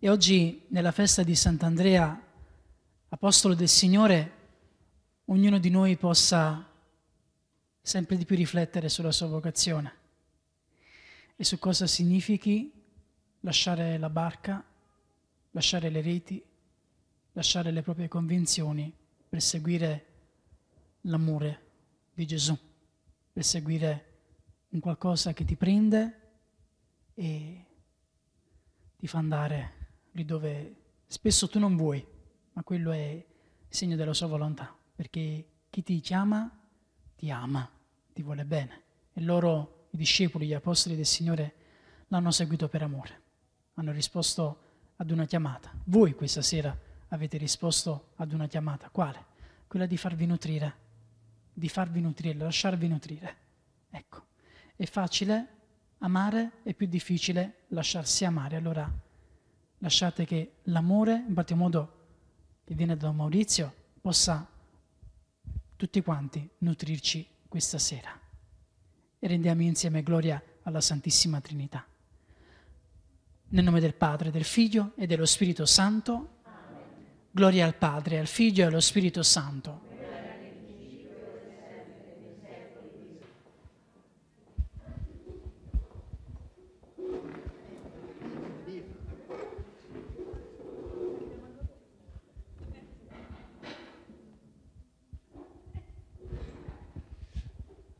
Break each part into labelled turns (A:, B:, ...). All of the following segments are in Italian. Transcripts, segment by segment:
A: E oggi nella festa di Sant'Andrea, Apostolo del Signore, ognuno di noi possa sempre di più riflettere sulla sua vocazione e su cosa significhi lasciare la barca, lasciare le reti, lasciare le proprie convinzioni per seguire l'amore di Gesù, per seguire un qualcosa che ti prende e ti fa andare lì dove spesso tu non vuoi, ma quello è segno della sua volontà, perché chi ti chiama ti ama ti vuole bene. E loro, i discepoli, gli apostoli del Signore, l'hanno seguito per amore. Hanno risposto ad una chiamata. Voi questa sera avete risposto ad una chiamata. Quale? Quella di farvi nutrire, di farvi nutrire, lasciarvi nutrire. Ecco, è facile amare, è più difficile lasciarsi amare. Allora lasciate che l'amore, in qualche modo, che viene da Maurizio, possa tutti quanti nutrirci questa sera e rendiamo insieme gloria alla Santissima Trinità. Nel nome del Padre, del Figlio e dello Spirito Santo, gloria al Padre, al Figlio e allo Spirito Santo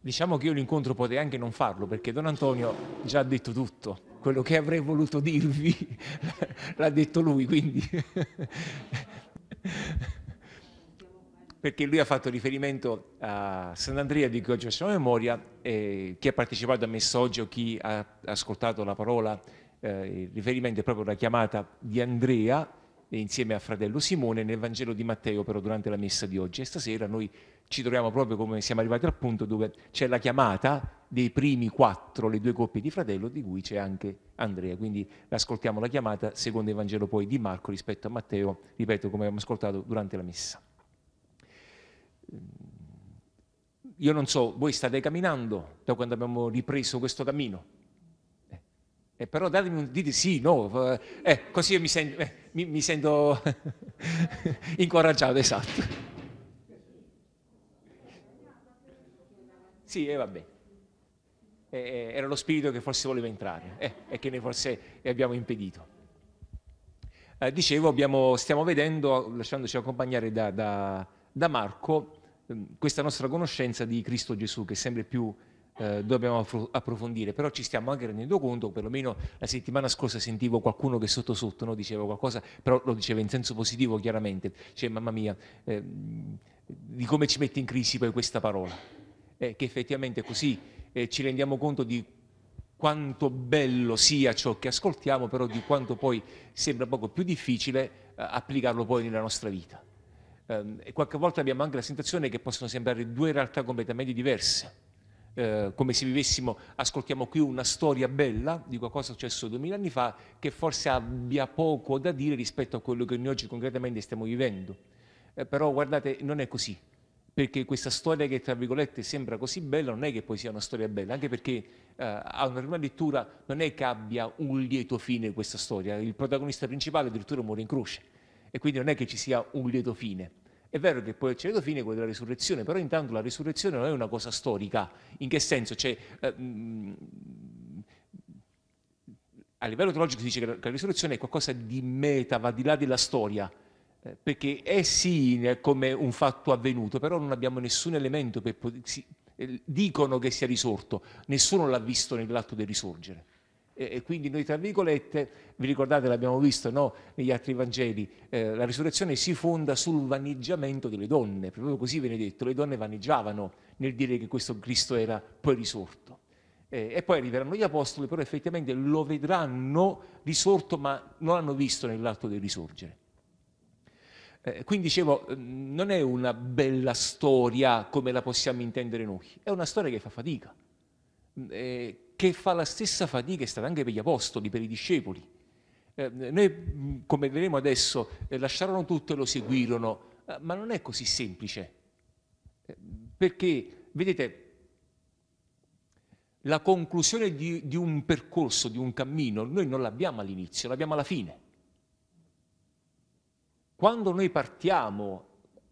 B: Diciamo che io l'incontro potrei anche non farlo perché Don Antonio già ha detto tutto, quello che avrei voluto dirvi l'ha detto lui, quindi... perché lui ha fatto riferimento a Sant'Andrea di cui oggi facciamo memoria, eh, chi ha partecipato a messaggio, chi ha ascoltato la parola, eh, il riferimento è proprio la chiamata di Andrea insieme a fratello Simone nel Vangelo di Matteo però durante la messa di oggi e stasera noi ci troviamo proprio come siamo arrivati al punto dove c'è la chiamata dei primi quattro, le due coppie di fratello di cui c'è anche Andrea, quindi ascoltiamo la chiamata secondo il Vangelo poi di Marco rispetto a Matteo, ripeto come abbiamo ascoltato durante la messa. Io non so, voi state camminando da quando abbiamo ripreso questo cammino, eh, però datemi un dite sì, no, eh, eh, così io mi, sen- eh, mi, mi sento incoraggiato, esatto. Sì, e eh, vabbè. bene. Eh, era lo spirito che forse voleva entrare e che noi forse abbiamo impedito. dicevo, abbiamo, stiamo vedendo, lasciandoci accompagnare da, da, da Marco, mm, questa nostra conoscenza di Cristo Gesù che è sempre più eh, dobbiamo approfondire, però ci stiamo anche rendendo conto, perlomeno la settimana scorsa sentivo qualcuno che sotto sotto no, diceva qualcosa, però lo diceva in senso positivo chiaramente, cioè mamma mia, eh, di come ci mette in crisi poi questa parola, eh, che effettivamente così ci rendiamo conto di quanto bello sia ciò che ascoltiamo, però di quanto poi sembra poco più difficile eh, applicarlo poi nella nostra vita. Ehm, e qualche volta abbiamo anche la sensazione che possono sembrare due realtà completamente diverse eh, come se vivessimo, ascoltiamo qui una storia bella di qualcosa successo duemila anni fa che forse abbia poco da dire rispetto a quello che noi oggi concretamente stiamo vivendo. Eh, però guardate, non è così, perché questa storia che tra virgolette sembra così bella non è che poi sia una storia bella, anche perché eh, a una prima lettura non è che abbia un lieto fine questa storia, il protagonista principale addirittura muore in croce e quindi non è che ci sia un lieto fine. È vero che poi il ceto fine è quello della risurrezione, però intanto la risurrezione non è una cosa storica. In che senso? Cioè, eh, mm, a livello teologico si dice che la, che la risurrezione è qualcosa di meta, va di là della storia, eh, perché è sì come un fatto avvenuto, però non abbiamo nessun elemento per poter... eh, dicono che sia risorto, nessuno l'ha visto nell'atto del risorgere e quindi noi, tra virgolette, vi ricordate, l'abbiamo visto no? negli altri Vangeli, eh, la risurrezione si fonda sul vaneggiamento delle donne, proprio così viene detto, le donne vaneggiavano nel dire che questo Cristo era poi risorto. Eh, e poi arriveranno gli apostoli, però effettivamente lo vedranno risorto, ma non l'hanno visto nell'atto del risorgere. Eh, quindi dicevo, mm, non è una bella storia come la possiamo intendere noi, è una storia che fa fatica, mm, eh, che fa la stessa fatica, è stata anche per gli apostoli, per i discepoli. Eh, noi, mm, come vedremo adesso, eh, lasciarono tutto e lo seguirono, eh, ma non è così semplice, eh, perché, vedete, la conclusione di, di un percorso, di un cammino, noi non l'abbiamo all'inizio, l'abbiamo alla fine. Quando noi partiamo,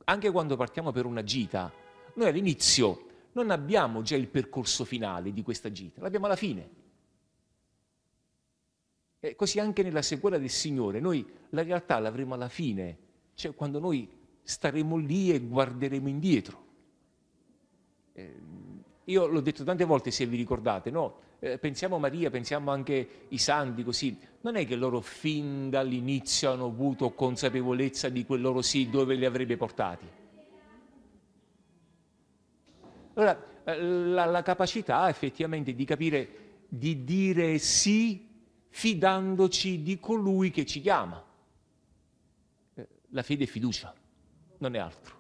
B: anche quando partiamo per una gita, noi all'inizio non abbiamo già il percorso finale di questa gita, l'abbiamo alla fine. E così anche nella sequela del Signore, noi la realtà l'avremo alla fine, cioè quando noi staremo lì e guarderemo indietro. Eh, io l'ho detto tante volte, se vi ricordate, no? Eh, pensiamo a Maria, pensiamo anche ai santi, così. Non è che loro fin dall'inizio hanno avuto consapevolezza di quel loro sì dove li avrebbe portati allora, eh, la, la capacità effettivamente di capire, di dire sì fidandoci di colui che ci chiama. Eh, la fede è fiducia, non è altro.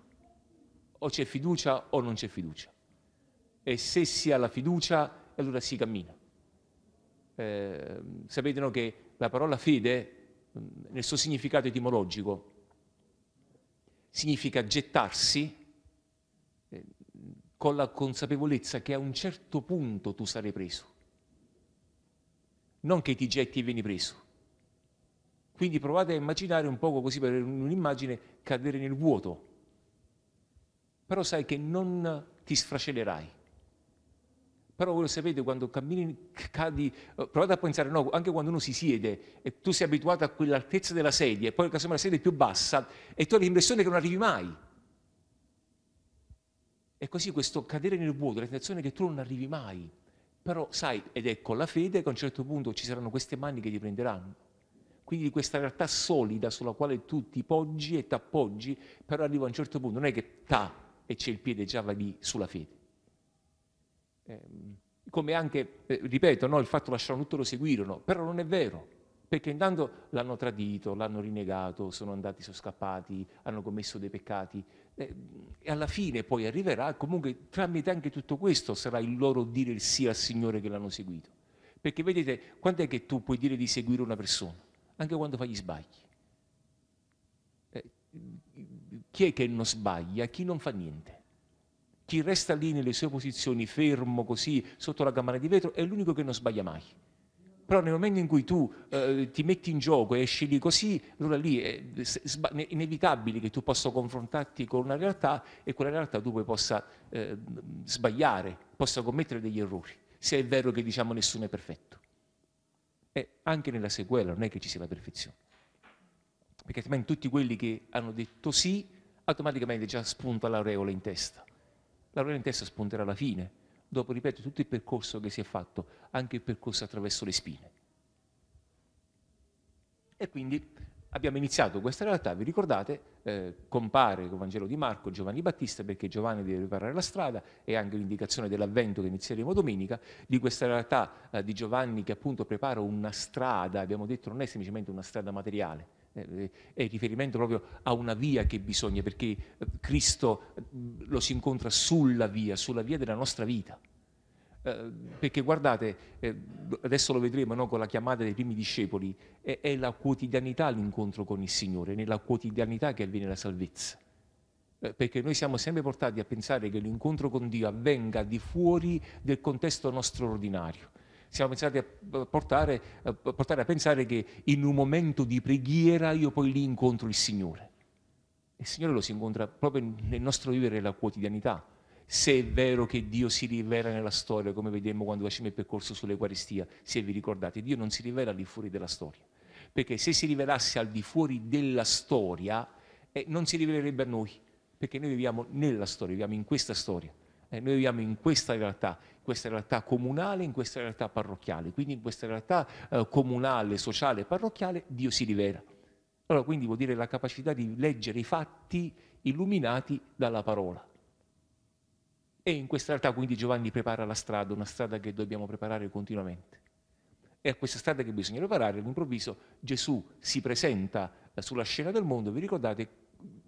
B: O c'è fiducia o non c'è fiducia. E se si ha la fiducia, allora si cammina. Eh, sapete no, che la parola fede, mm, nel suo significato etimologico, significa gettarsi con la consapevolezza che a un certo punto tu sarai preso, non che ti getti e vieni preso. Quindi provate a immaginare un poco così per un'immagine cadere nel vuoto, però sai che non ti sfracellerai. Però voi lo sapete, quando cammini, cadi, provate a pensare, no, anche quando uno si siede e tu sei abituato a quell'altezza della sedia e poi casomai la sedia è più bassa e tu hai l'impressione che non arrivi mai e così questo cadere nel vuoto, la sensazione che tu non arrivi mai, però sai, ed è con ecco, la fede che a un certo punto ci saranno queste mani che ti prenderanno. Quindi di questa realtà solida sulla quale tu ti poggi e t'appoggi, però arriva a un certo punto, non è che ta e c'è il piede già va lì sulla fede. Eh, come anche, eh, ripeto, no, il fatto lasciarono tutto lo seguirono, però non è vero perché intanto l'hanno tradito, l'hanno rinnegato, sono andati, sono scappati, hanno commesso dei peccati eh, e alla fine poi arriverà, comunque tramite anche tutto questo sarà il loro dire il sì al Signore che l'hanno seguito. Perché vedete, quando è che tu puoi dire di seguire una persona? Anche quando fai gli sbagli. Eh, chi è che non sbaglia? Chi non fa niente? Chi resta lì nelle sue posizioni fermo così sotto la camera di vetro è l'unico che non sbaglia mai però nel momento in cui tu eh, ti metti in gioco e esci lì così, allora lì è, inevitabile che tu possa confrontarti con una realtà e quella realtà tu poi possa eh, sbagliare, possa commettere degli errori, se è vero che diciamo nessuno è perfetto. E anche nella sequela non è che ci sia la perfezione, perché altrimenti tutti quelli che hanno detto sì automaticamente già spunta l'aureola in testa. L'aureola in testa spunterà alla fine, dopo, ripeto, tutto il percorso che si è fatto, anche il percorso attraverso le spine. E quindi abbiamo iniziato questa realtà, vi ricordate, eh, compare con Vangelo di Marco Giovanni Battista perché Giovanni deve preparare la strada e anche l'indicazione dell'avvento che inizieremo domenica, di questa realtà eh, di Giovanni che appunto prepara una strada, abbiamo detto non è semplicemente una strada materiale, eh, è riferimento proprio a una via che bisogna, perché eh, Cristo lo si incontra sulla via, sulla via della nostra vita. Eh, perché guardate, eh, adesso lo vedremo no, con la chiamata dei primi discepoli, è, è, la quotidianità l'incontro con il Signore, è nella quotidianità che avviene la salvezza. Eh, perché noi siamo sempre portati a pensare che l'incontro con Dio avvenga di fuori del contesto nostro ordinario siamo pensati a eh, portare, a eh, portare a pensare che in un momento di preghiera io poi lì incontro il Signore. Il Signore lo si incontra proprio nel nostro vivere la quotidianità. Se è vero che Dio si rivela nella storia, come vedemmo quando facciamo il percorso sull'Eucaristia, se vi ricordate, Dio non si rivela al di fuori della storia. Perché se si rivelasse al di fuori della storia, eh, non si rivelerebbe a noi, perché noi viviamo nella storia, viviamo in questa storia. Eh, noi viviamo in questa realtà, in questa realtà comunale, in questa realtà parrocchiale, quindi in questa realtà eh, comunale, sociale e parrocchiale Dio si rivela. Allora quindi vuol dire la capacità di leggere i fatti illuminati dalla parola. E in questa realtà quindi Giovanni prepara la strada, una strada che dobbiamo preparare continuamente. E a questa strada che bisogna preparare all'improvviso Gesù si presenta eh, sulla scena del mondo, vi ricordate,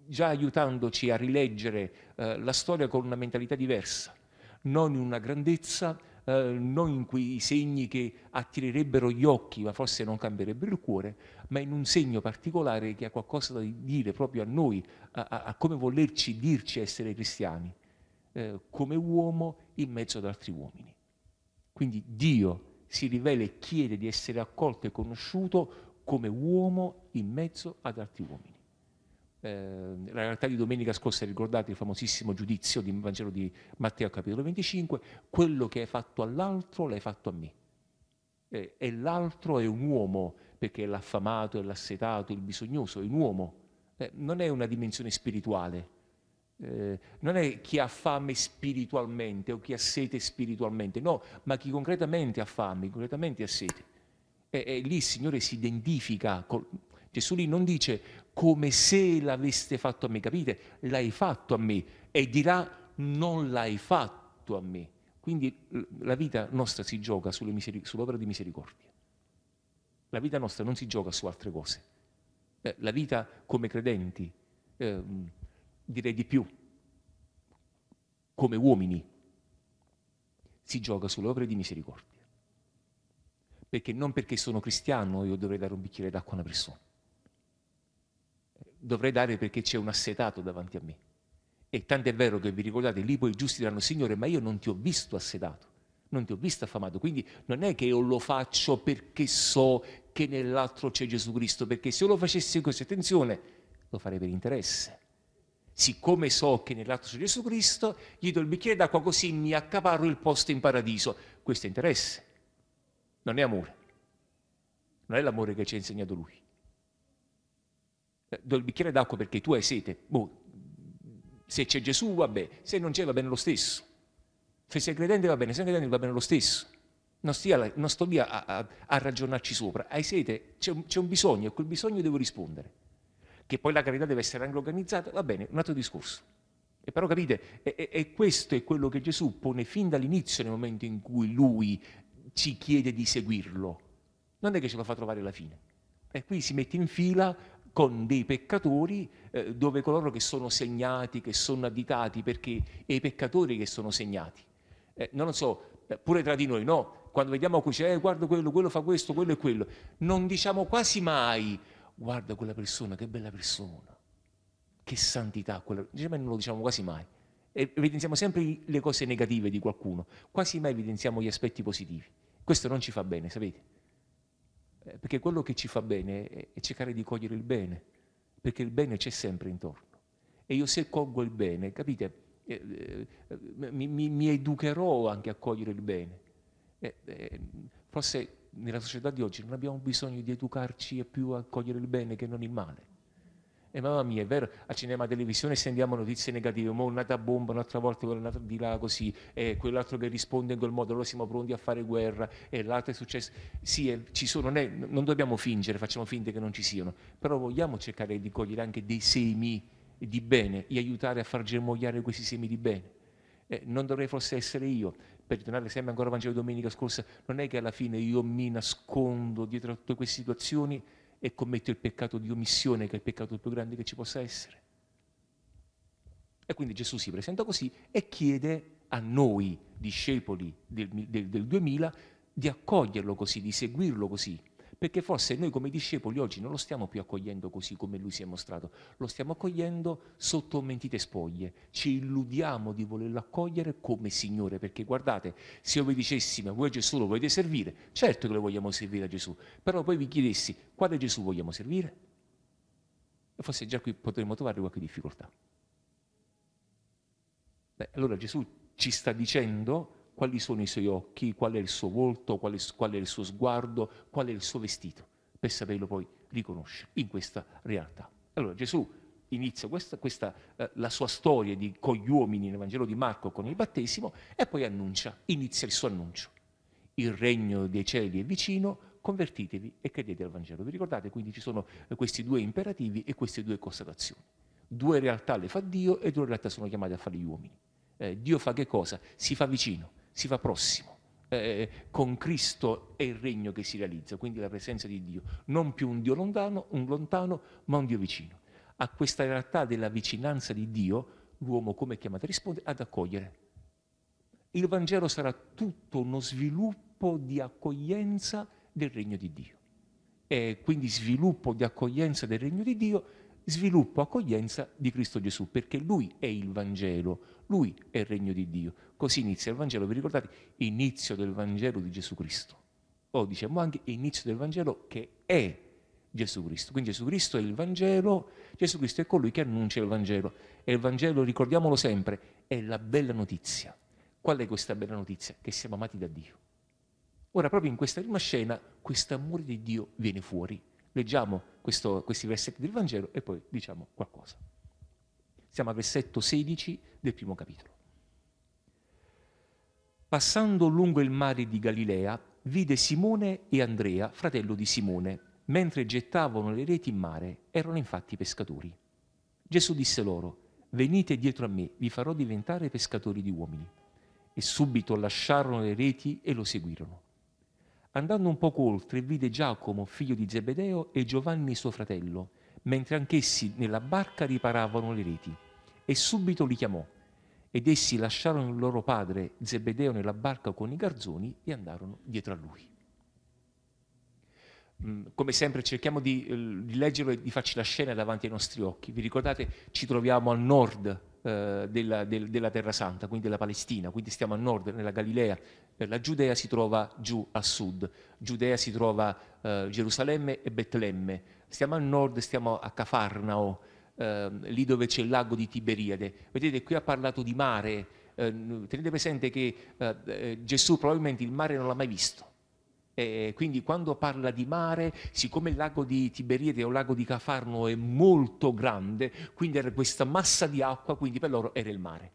B: già aiutandoci a rileggere eh, la storia con una mentalità diversa, non in una grandezza, eh, non in quei segni che attirerebbero gli occhi ma forse non cambierebbero il cuore, ma in un segno particolare che ha qualcosa da dire proprio a noi, a, a, a come volerci dirci essere cristiani, eh, come uomo in mezzo ad altri uomini. Quindi Dio si rivela e chiede di essere accolto e conosciuto come uomo in mezzo ad altri uomini eh, la realtà di domenica scorsa ricordate il famosissimo giudizio di Vangelo di Matteo capitolo 25, quello che hai fatto all'altro l'hai fatto a me. Eh, e l'altro è un uomo, perché è l'affamato, è l'assetato, il bisognoso, è un uomo. Eh, non è una dimensione spirituale, eh, non è chi ha fame spiritualmente o chi ha sete spiritualmente, no, ma chi concretamente ha fame, concretamente ha sete. E, e lì il Signore si identifica, col... Gesù lì non dice come se l'aveste fatto a me, capite? L'hai fatto a me e dirà non l'hai fatto a me. Quindi la vita nostra si gioca miseric- sull'opera di misericordia. La vita nostra non si gioca su altre cose. Eh, la vita come credenti, eh, direi di più, come uomini, si gioca sull'opera di misericordia. Perché non perché sono cristiano io dovrei dare un bicchiere d'acqua a una persona dovrei dare perché c'è un assetato davanti a me. E tanto è vero che vi ricordate, lì poi i giusti diranno, Signore, ma io non ti ho visto assetato, non ti ho visto affamato, quindi non è che io lo faccio perché so che nell'altro c'è Gesù Cristo, perché se io lo facessi così, attenzione, lo farei per interesse. Siccome so che nell'altro c'è Gesù Cristo, gli do il bicchiere d'acqua così mi accaparro il posto in paradiso. Questo è interesse, non è amore, non è l'amore che ci ha insegnato lui do il bicchiere d'acqua perché tu hai sete. Boh, se c'è Gesù va bene, se non c'è va bene lo stesso. Se sei credente va bene, se sei credente va bene lo stesso. Non, stia, non sto lì a, a, a, ragionarci sopra. Hai sete, c'è un, c'è un bisogno, a quel bisogno devo rispondere. Che poi la carità deve essere anche organizzata, va bene, un altro discorso. E però capite, e, e questo è quello che Gesù pone fin dall'inizio nel momento in cui lui ci chiede di seguirlo. Non è che ce lo fa trovare alla fine. E qui si mette in fila con dei peccatori eh, dove coloro che sono segnati, che sono additati, perché è i peccatori che sono segnati. Eh, non lo so, eh, pure tra di noi, no? Quando vediamo qui c'è, eh, guarda quello, quello fa questo, quello e quello, non diciamo quasi mai, guarda quella persona, che bella persona, che santità, quella... diciamo, non lo diciamo quasi mai. evidenziamo sempre le cose negative di qualcuno, quasi mai evidenziamo gli aspetti positivi. Questo non ci fa bene, sapete? Eh, perché quello che ci fa bene è cercare di cogliere il bene, perché il bene c'è sempre intorno. E io se colgo il bene, capite, eh, eh, mi, mi, mi, educherò anche a cogliere il bene. Eh, forse nella società di oggi non abbiamo bisogno di educarci più a cogliere il bene che non il male. E eh, mamma mia, è vero, a cinema e televisione sentiamo notizie negative, mo un'altra bomba, un'altra volta quella di là così, e eh, quell'altro che risponde in quel modo, allora siamo pronti a fare guerra, e l'altro è successo. Sì, è, eh, ci sono, non, è, non dobbiamo fingere, facciamo finta che non ci siano, però vogliamo cercare di cogliere anche dei semi di bene e aiutare a far germogliare questi semi di bene. Eh, non dovrei forse essere io, per ritornare sempre ancora al Vangelo domenica scorsa, non è che alla fine io mi nascondo dietro a tutte queste situazioni e commetto il peccato di omissione, che è il peccato più grande che ci possa essere. E quindi Gesù si presenta così e chiede a noi, discepoli del, del, del 2000, di accoglierlo così, di seguirlo così, perché forse noi come discepoli oggi non lo stiamo più accogliendo così come lui si è mostrato, lo stiamo accogliendo sotto mentite spoglie, ci illudiamo di volerlo accogliere come Signore, perché guardate, se io vi dicessi ma voi Gesù lo volete servire, certo che lo vogliamo servire a Gesù, però poi vi chiedessi quale Gesù vogliamo servire, e forse già qui potremmo trovare qualche difficoltà. Beh, allora Gesù ci sta dicendo quali sono i suoi occhi, qual è il suo volto, qual è, qual è il suo sguardo, qual è il suo vestito, per saperlo poi riconoscere in questa realtà. Allora Gesù inizia questa, questa eh, la sua storia di, con gli uomini nel Vangelo di Marco con il battesimo e poi annuncia, inizia il suo annuncio. Il regno dei cieli è vicino, convertitevi e credete al Vangelo. Vi ricordate? Quindi ci sono eh, questi due imperativi e queste due constatazioni. Due realtà le fa Dio e due realtà sono chiamate a fare gli uomini. Eh, Dio fa che cosa? Si fa vicino, si fa prossimo. Eh, con Cristo è il regno che si realizza, quindi la presenza di Dio, non più un Dio lontano, un lontano ma un Dio vicino. A questa realtà della vicinanza di Dio l'uomo, come è chiamato, risponde ad accogliere. Il Vangelo sarà tutto uno sviluppo di accoglienza del regno di Dio. E quindi sviluppo di accoglienza del regno di Dio, sviluppo accoglienza di Cristo Gesù, perché Lui è il Vangelo, Lui è il regno di Dio. Così inizia il Vangelo, vi ricordate? Inizio del Vangelo di Gesù Cristo. O oh, diciamo anche inizio del Vangelo che è Gesù Cristo. Quindi Gesù Cristo è il Vangelo, Gesù Cristo è colui che annuncia il Vangelo. E il Vangelo, ricordiamolo sempre, è la bella notizia. Qual è questa bella notizia? Che siamo amati da Dio. Ora, proprio in questa prima scena, questo amore di Dio viene fuori. Leggiamo questo, questi versetti del Vangelo e poi diciamo qualcosa. Siamo al versetto 16 del primo capitolo. Passando lungo il mare di Galilea, vide Simone e Andrea, fratello di Simone, mentre gettavano le reti in mare, erano infatti pescatori. Gesù disse loro, venite dietro a me, vi farò diventare pescatori di uomini. E subito lasciarono le reti e lo seguirono. Andando un poco oltre, vide Giacomo, figlio di Zebedeo, e Giovanni suo fratello, mentre anch'essi nella barca riparavano le reti. E subito li chiamò ed essi lasciarono il loro padre Zebedeo nella barca con i garzoni e andarono dietro a lui. Mm, come sempre cerchiamo di, eh, di leggerlo e di farci la scena davanti ai nostri occhi. Vi ricordate, ci troviamo a nord eh, della, del, della, Terra Santa, quindi della Palestina, quindi stiamo a nord, nella Galilea. La Giudea si trova giù a sud, Giudea si trova eh, Gerusalemme e Betlemme. Stiamo a nord, stiamo a Cafarnao, eh, lì dove c'è il lago di Tiberiade. Vedete, qui ha parlato di mare, ehm, tenete presente che eh, eh, Gesù probabilmente il mare non l'ha mai visto. E quindi quando parla di mare, siccome il lago di Tiberiade o il lago di Cafarno è molto grande, quindi era questa massa di acqua, quindi per loro era il mare.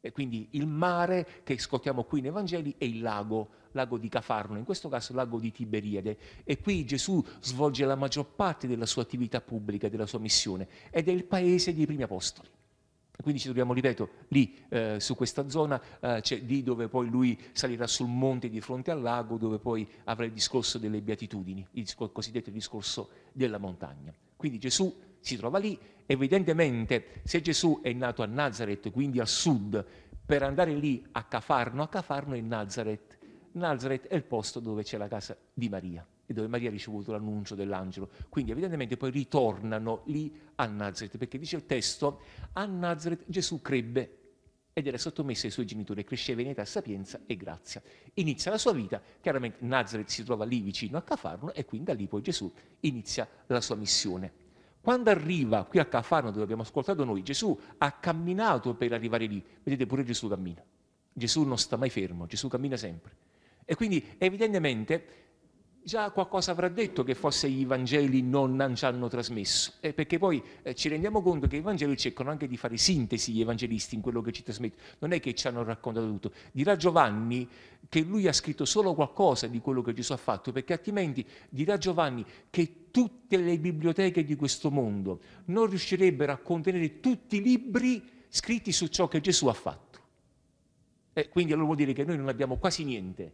B: E quindi il mare che ascoltiamo qui nei Vangeli è il lago, lago di Cafarno, in questo caso lago di Tiberiade. E qui Gesù svolge la maggior parte della sua attività pubblica, della sua missione, ed è il paese dei primi apostoli. Quindi ci troviamo, ripeto, lì eh, su questa zona, eh, cioè, lì dove poi lui salirà sul monte di fronte al lago, dove poi avrà il discorso delle beatitudini, il, cosiddetto discorso della montagna. Quindi Gesù si trova lì Evidentemente se Gesù è nato a Nazareth, quindi a sud, per andare lì a Cafarno, a Cafarno è Nazareth. Nazareth è il posto dove c'è la casa di Maria e dove Maria ha ricevuto l'annuncio dell'angelo. Quindi evidentemente poi ritornano lì a Nazareth, perché dice il testo, a Nazareth Gesù crebbe ed era sottomesso ai suoi genitori, cresceva in età sapienza e grazia. Inizia la sua vita, chiaramente Nazareth si trova lì vicino a Cafarno e quindi da lì poi Gesù inizia la sua missione. Quando arriva qui a Cafarno, dove abbiamo ascoltato noi, Gesù ha camminato per arrivare lì. Vedete, pure Gesù cammina. Gesù non sta mai fermo, Gesù cammina sempre. E quindi evidentemente già qualcosa avrà detto che forse i Vangeli non ci hanno trasmesso, eh, perché poi eh, ci rendiamo conto che i Vangeli cercano anche di fare sintesi gli evangelisti in quello che ci trasmettono, non è che ci hanno raccontato tutto. Dirà Giovanni che lui ha scritto solo qualcosa di quello che Gesù ha fatto, perché altrimenti dirà Giovanni che tutte le biblioteche di questo mondo non riuscirebbero a contenere tutti i libri scritti su ciò che Gesù ha fatto. Eh, quindi allora vuol dire che noi non abbiamo quasi niente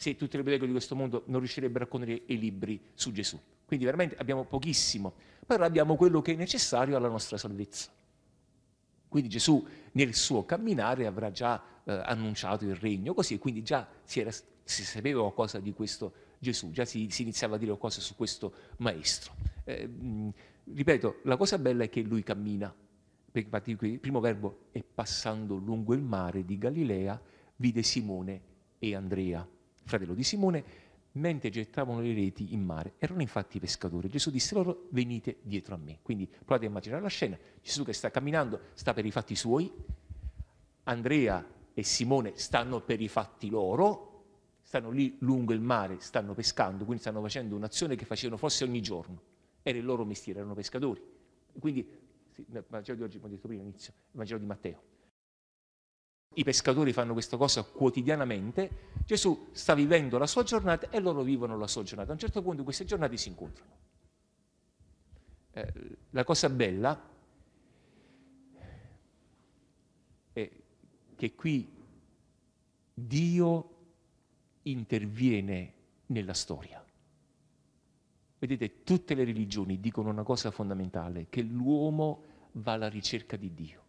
B: se tutte le biblioteche di questo mondo non riuscirebbero a contenere i libri su Gesù. Quindi veramente abbiamo pochissimo, però abbiamo quello che è necessario alla nostra salvezza. Quindi Gesù nel suo camminare avrà già eh, annunciato il regno, così, e quindi già si, era, si, sapeva qualcosa di questo Gesù, già si, si iniziava a dire qualcosa su questo maestro. Eh, mh, mm, ripeto, la cosa bella è che lui cammina, perché infatti il primo verbo è passando lungo il mare di Galilea, vide Simone e Andrea fratello di Simone, mentre gettavano le reti in mare. Erano infatti i pescatori. Gesù disse loro, venite dietro a me. Quindi provate a immaginare la scena. Gesù che sta camminando, sta per i fatti suoi. Andrea e Simone stanno per i fatti loro. Stanno lì lungo il mare, stanno pescando, quindi stanno facendo un'azione che facevano forse ogni giorno. Era il loro mestiere, erano pescatori. Quindi, il Vangelo di oggi, come ho detto prima all'inizio, il Vangelo di Matteo i pescatori fanno questa cosa quotidianamente, Gesù sta vivendo la sua giornata e loro vivono la sua giornata. A un certo punto queste giornate si incontrano. Eh, la cosa bella è che qui Dio interviene nella storia. Vedete, tutte le religioni dicono una cosa fondamentale, che l'uomo va alla ricerca di Dio.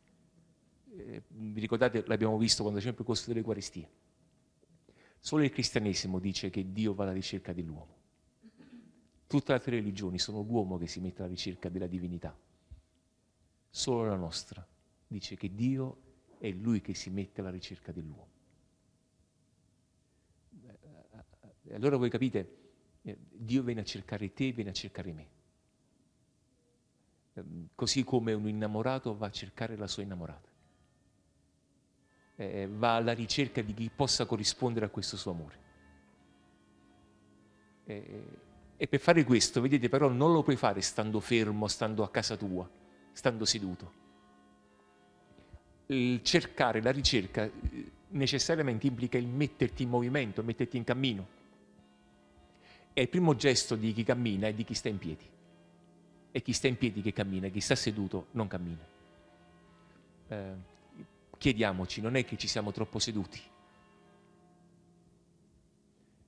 B: Eh, vi ricordate, l'abbiamo visto quando c'è il costo dell'Eucaristia. Solo il cristianesimo dice che Dio va alla ricerca dell'uomo. Tutte le altre religioni sono l'uomo che si mette alla ricerca della divinità. Solo la nostra dice che Dio è Lui che si mette alla ricerca dell'uomo. Eh, eh, allora voi capite, Dio viene a cercare te, viene a cercare me. Ehm, così come un innamorato va a cercare la sua innamorata eh, va alla ricerca di chi possa corrispondere a questo suo amore. E, eh, eh, e per fare questo, vedete, però non lo puoi fare stando fermo, stando a casa tua, stando seduto. Il cercare la ricerca eh, necessariamente implica il metterti in movimento, metterti in cammino. È il primo gesto di chi cammina e di chi sta in piedi. E chi sta in piedi che cammina, chi sta seduto non cammina. Eh, chiediamoci, non è che ci siamo troppo seduti.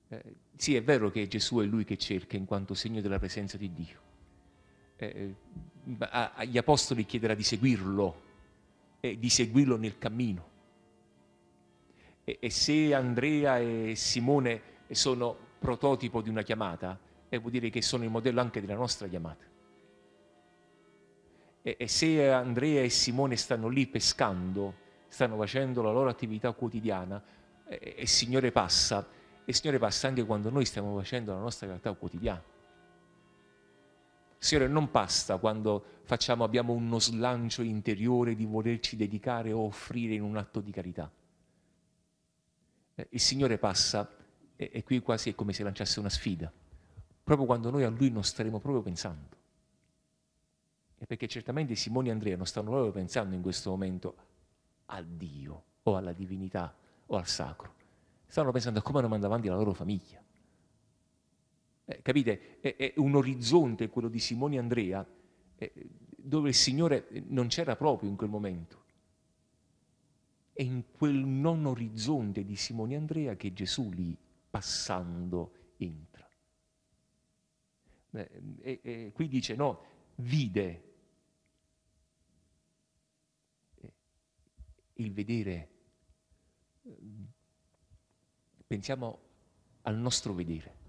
B: Eh, sì, è vero che Gesù è lui che cerca in quanto segno della presenza di Dio. Eh, eh agli apostoli chiederà di seguirlo, e di seguirlo nel cammino. E, e, se Andrea e Simone sono prototipo di una chiamata, eh, vuol dire che sono il modello anche della nostra chiamata. e se Andrea e Simone stanno lì pescando, stanno facendo la loro attività quotidiana e, e Signore passa, e Signore passa anche quando noi stiamo facendo la nostra realtà quotidiana. Signore, non basta quando facciamo, abbiamo uno slancio interiore di volerci dedicare o offrire in un atto di carità. Eh, il Signore passa e, e, qui quasi è come se lanciasse una sfida, proprio quando noi a Lui non staremo proprio pensando. E perché certamente Simone e Andrea non stanno proprio pensando in questo momento a Dio o alla divinità o al sacro, stavano pensando a come hanno mandato avanti la loro famiglia. Eh, capite? È, è, un orizzonte quello di Simone e Andrea eh, dove il Signore non c'era proprio in quel momento. È in quel non orizzonte di Simone e Andrea che Gesù lì passando entra. Eh, eh, qui dice no, vide il vedere, eh, pensiamo al nostro vedere,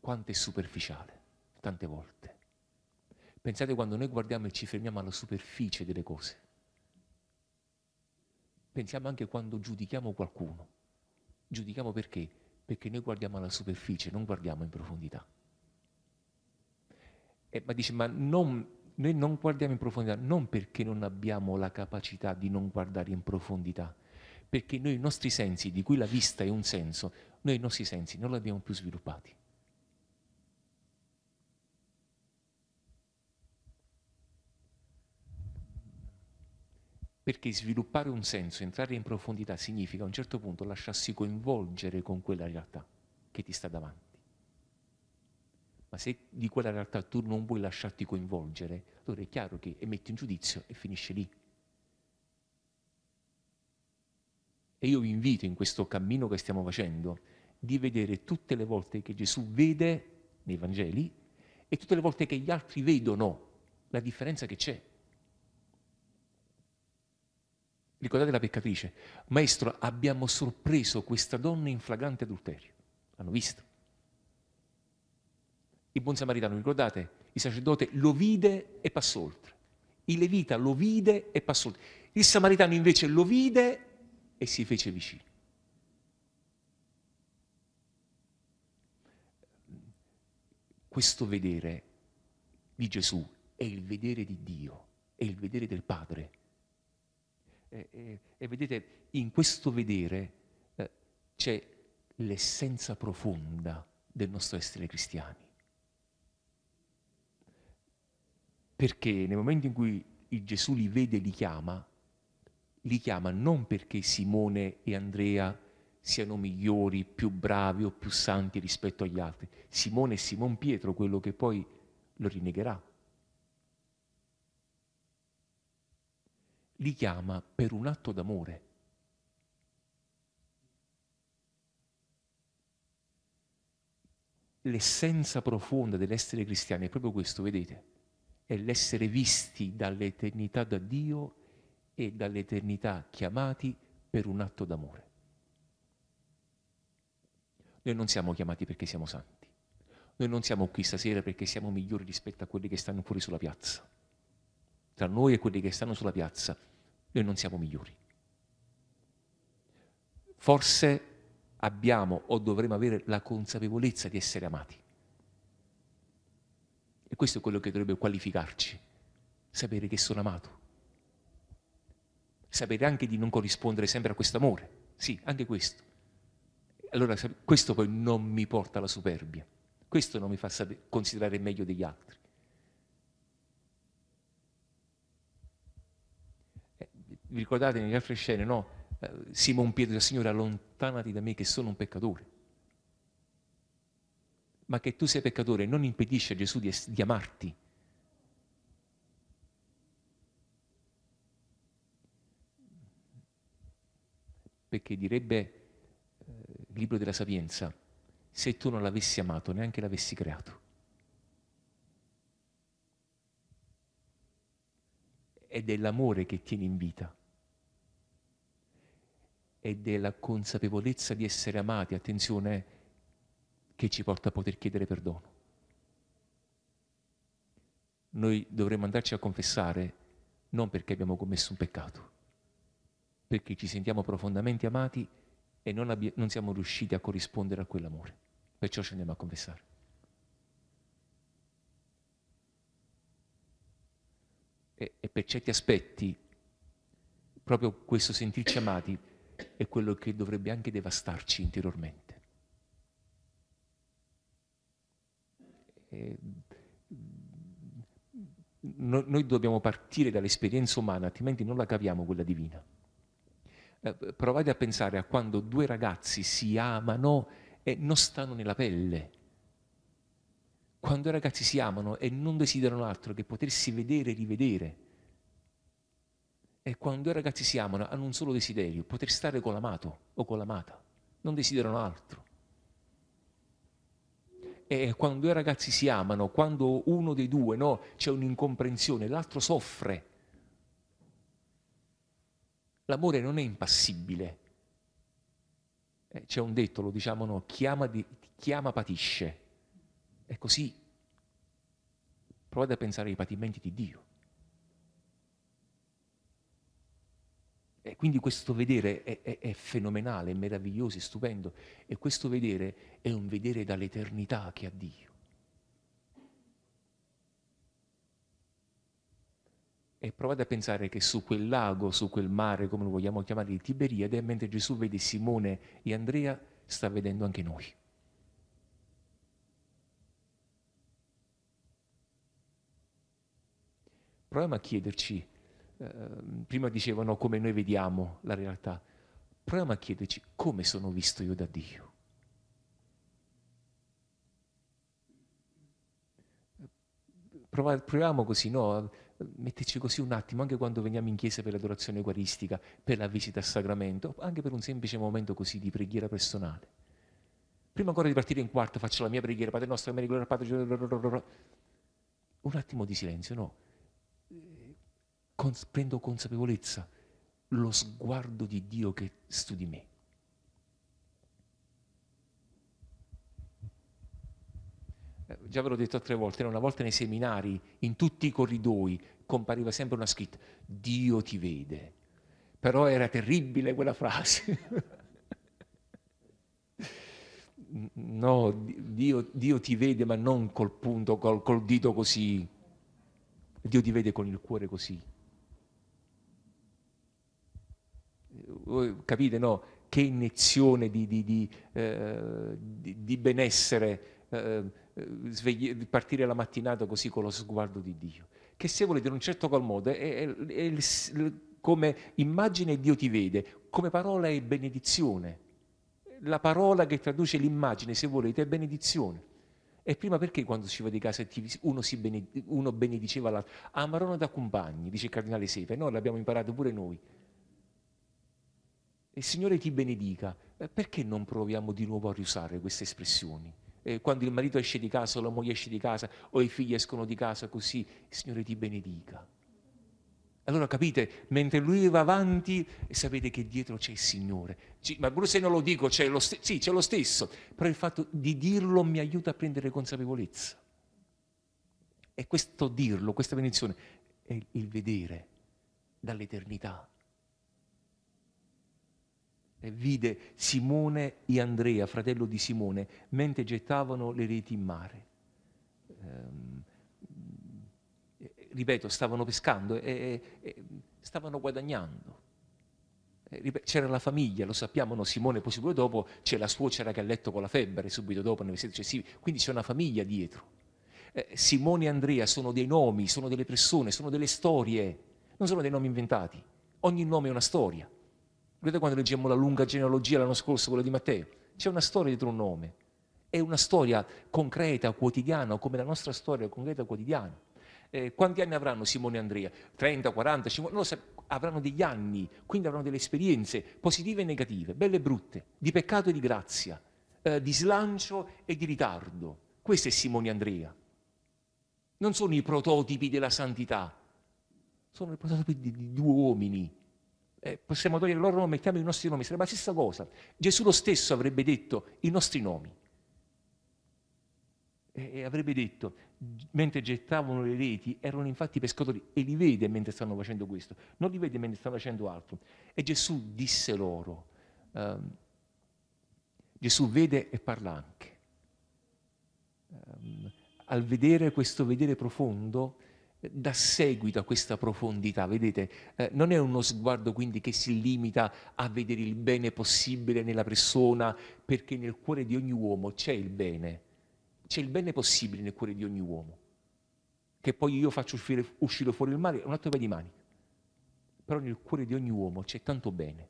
B: quanto è superficiale tante volte. Pensate quando noi guardiamo e ci fermiamo alla superficie delle cose. Pensiamo anche quando giudichiamo qualcuno. Giudichiamo perché? Perché noi guardiamo alla superficie, non guardiamo in profondità. Eh, ma dice, ma non noi non guardiamo in profondità non perché non abbiamo la capacità di non guardare in profondità, perché noi i nostri sensi, di cui la vista è un senso, noi i nostri sensi non li abbiamo più sviluppati. Perché sviluppare un senso, entrare in profondità, significa a un certo punto lasciarsi coinvolgere con quella realtà che ti sta davanti ma se di quella realtà tu non vuoi lasciarti coinvolgere, allora è chiaro che emetti un giudizio e finisce lì. E io vi invito in questo cammino che stiamo facendo di vedere tutte le volte che Gesù vede nei Vangeli e tutte le volte che gli altri vedono la differenza che c'è. Ricordate la peccatrice, maestro, abbiamo sorpreso questa donna in flagrante adulterio. L'hanno visto il buon samaritano, ricordate, il sacerdote lo vide e passò oltre. Il levita lo vide e passò oltre. Il samaritano invece lo vide e si fece vicino. Questo vedere di Gesù è il vedere di Dio, è il vedere del Padre. E, e, e vedete, in questo vedere eh, c'è l'essenza profonda del nostro essere cristiani. Perché nel momento in cui Gesù li vede e li chiama, li chiama non perché Simone e Andrea siano migliori, più bravi o più santi rispetto agli altri. Simone e Simon Pietro, quello che poi lo rinnegherà. Li chiama per un atto d'amore. L'essenza profonda dell'essere cristiani è proprio questo, vedete? è l'essere visti dall'eternità da Dio e dall'eternità chiamati per un atto d'amore. Noi non siamo chiamati perché siamo santi, noi non siamo qui stasera perché siamo migliori rispetto a quelli che stanno fuori sulla piazza. Tra noi e quelli che stanno sulla piazza, noi non siamo migliori. Forse abbiamo o dovremmo avere la consapevolezza di essere amati e questo è quello che dovrebbe qualificarci, sapere che sono amato, sapere anche di non corrispondere sempre a questo amore, sì, anche questo. Allora questo poi non mi porta alla superbia, questo non mi fa sapere, considerare meglio degli altri. Eh, vi ricordate nelle altre scene, no? Eh, Simon Pietro, Signore, allontanati da me che sono un peccatore ma che tu sei peccatore non impedisce a Gesù di, di amarti. Perché direbbe eh, libro della Sapienza, se tu non l'avessi amato, neanche l'avessi creato. Ed è l'amore che tiene in vita ed è la consapevolezza di essere amati, attenzione, che ci porta a poter chiedere perdono. Noi dovremmo andarci a confessare non perché abbiamo commesso un peccato, perché ci sentiamo profondamente amati e non, abbi- non siamo riusciti a corrispondere a quell'amore. Perciò ci andiamo a confessare. E, e per certi aspetti, proprio questo sentirci amati è quello che dovrebbe anche devastarci interiormente. no, noi dobbiamo partire dall'esperienza umana, altrimenti non la caviamo quella divina. Eh, provate a pensare a quando due ragazzi si amano e non stanno nella pelle. Quando i ragazzi si amano e non desiderano altro che potersi vedere e rivedere. E quando i ragazzi si amano hanno un solo desiderio, poter stare con l'amato o con l'amata. Non desiderano altro eh, quando due ragazzi si amano, quando uno dei due no, c'è un'incomprensione, l'altro soffre. L'amore non è impassibile. Eh, c'è un detto, lo diciamo no, chi ama, di, chi ama patisce. È così. Provate a pensare ai patimenti di Dio. E quindi questo vedere è, è, è, fenomenale, è meraviglioso, è stupendo. E questo vedere è un vedere dall'eternità che ha Dio. E provate a pensare che su quel lago, su quel mare, come lo vogliamo chiamare, di Tiberiade, mentre Gesù vede Simone e Andrea, sta vedendo anche noi. Proviamo a chiederci Ehm, prima dicevano come noi vediamo la realtà, proviamo a chiederci come sono visto io da Dio. Proviamo così, no? Metterci così un attimo, anche quando veniamo in chiesa per l'adorazione eucaristica, per la visita al sacramento, anche per un semplice momento così di preghiera personale. Prima ancora di partire in quarto faccio la mia preghiera, Padre nostro, Padre, Padre, un attimo di silenzio, no? cons- prendo consapevolezza lo sguardo di Dio che sta di me. Eh, già ve l'ho detto altre volte, una volta nei seminari, in tutti i corridoi, compariva sempre una scritta, Dio ti vede. Però era terribile quella frase. no, Dio, Dio, ti vede ma non col punto, col, col dito così, Dio ti vede con il cuore così. capite no? che iniezione di, di, di, eh, di benessere eh, eh svegli- partire la mattinata così con lo sguardo di Dio. Che se volete in un certo qual modo è, è, è il, come immagine Dio ti vede, come parola è benedizione. La parola che traduce l'immagine, se volete, è benedizione. E prima perché quando si va di casa uno, bened- uno benediceva l'altro? Amarona da compagni, dice il cardinale Sepe, noi l'abbiamo imparato pure noi il Signore ti benedica, eh, perché non proviamo di nuovo a riusare queste espressioni? Eh, quando il marito esce di casa, o la moglie esce di casa, o i figli escono di casa così, il Signore ti benedica. Allora capite, mentre lui va avanti, sapete che dietro c'è il Signore. C- ma pure se non lo dico, c'è lo st- sì, c'è lo stesso, però il fatto di dirlo mi aiuta a prendere consapevolezza. E questo dirlo, questa benedizione, è il vedere dall'eternità eh, vide Simone e Andrea, fratello di Simone, mentre gettavano le reti in mare. Ehm, eh, ripeto, stavano pescando e, e stavano guadagnando. Eh, c'era la famiglia, lo sappiamo, no? Simone poi subito dopo c'è la suocera che ha letto con la febbre, subito dopo nei versetti successivi, quindi c'è una famiglia dietro. Eh, Simone e Andrea sono dei nomi, sono delle persone, sono delle storie, non sono dei nomi inventati, ogni nome è una storia. Vedete quando leggiamo la lunga genealogia l'anno scorso, quella di Matteo? C'è una storia dietro un nome. È una storia concreta, quotidiana, come la nostra storia concreta, quotidiana. Eh, quanti anni avranno Simone e Andrea? 30, 40, 50? Sap- avranno degli anni, quindi avranno delle esperienze positive e negative, belle e brutte, di peccato e di grazia, eh, di slancio e di ritardo. Questo è Simone e Andrea. Non sono i prototipi della santità, sono i prototipi di, di due uomini eh, possiamo togliere il loro nome e chiamare i nostri nomi, sarebbe la stessa cosa. Gesù lo stesso avrebbe detto i nostri nomi. E, e avrebbe detto, mentre gettavano le reti, erano infatti pescatori e li vede mentre stanno facendo questo, non li vede mentre stanno facendo altro. E Gesù disse loro, ehm, Gesù vede e parla anche. Ehm, al vedere questo vedere profondo, dà seguito a questa profondità, vedete, eh, non è uno sguardo quindi che si limita a vedere il bene possibile nella persona, perché nel cuore di ogni uomo c'è il bene, c'è il bene possibile nel cuore di ogni uomo. Che poi io faccio uscire, uscire fuori il male è un altro paio di mani, però nel cuore di ogni uomo c'è tanto bene.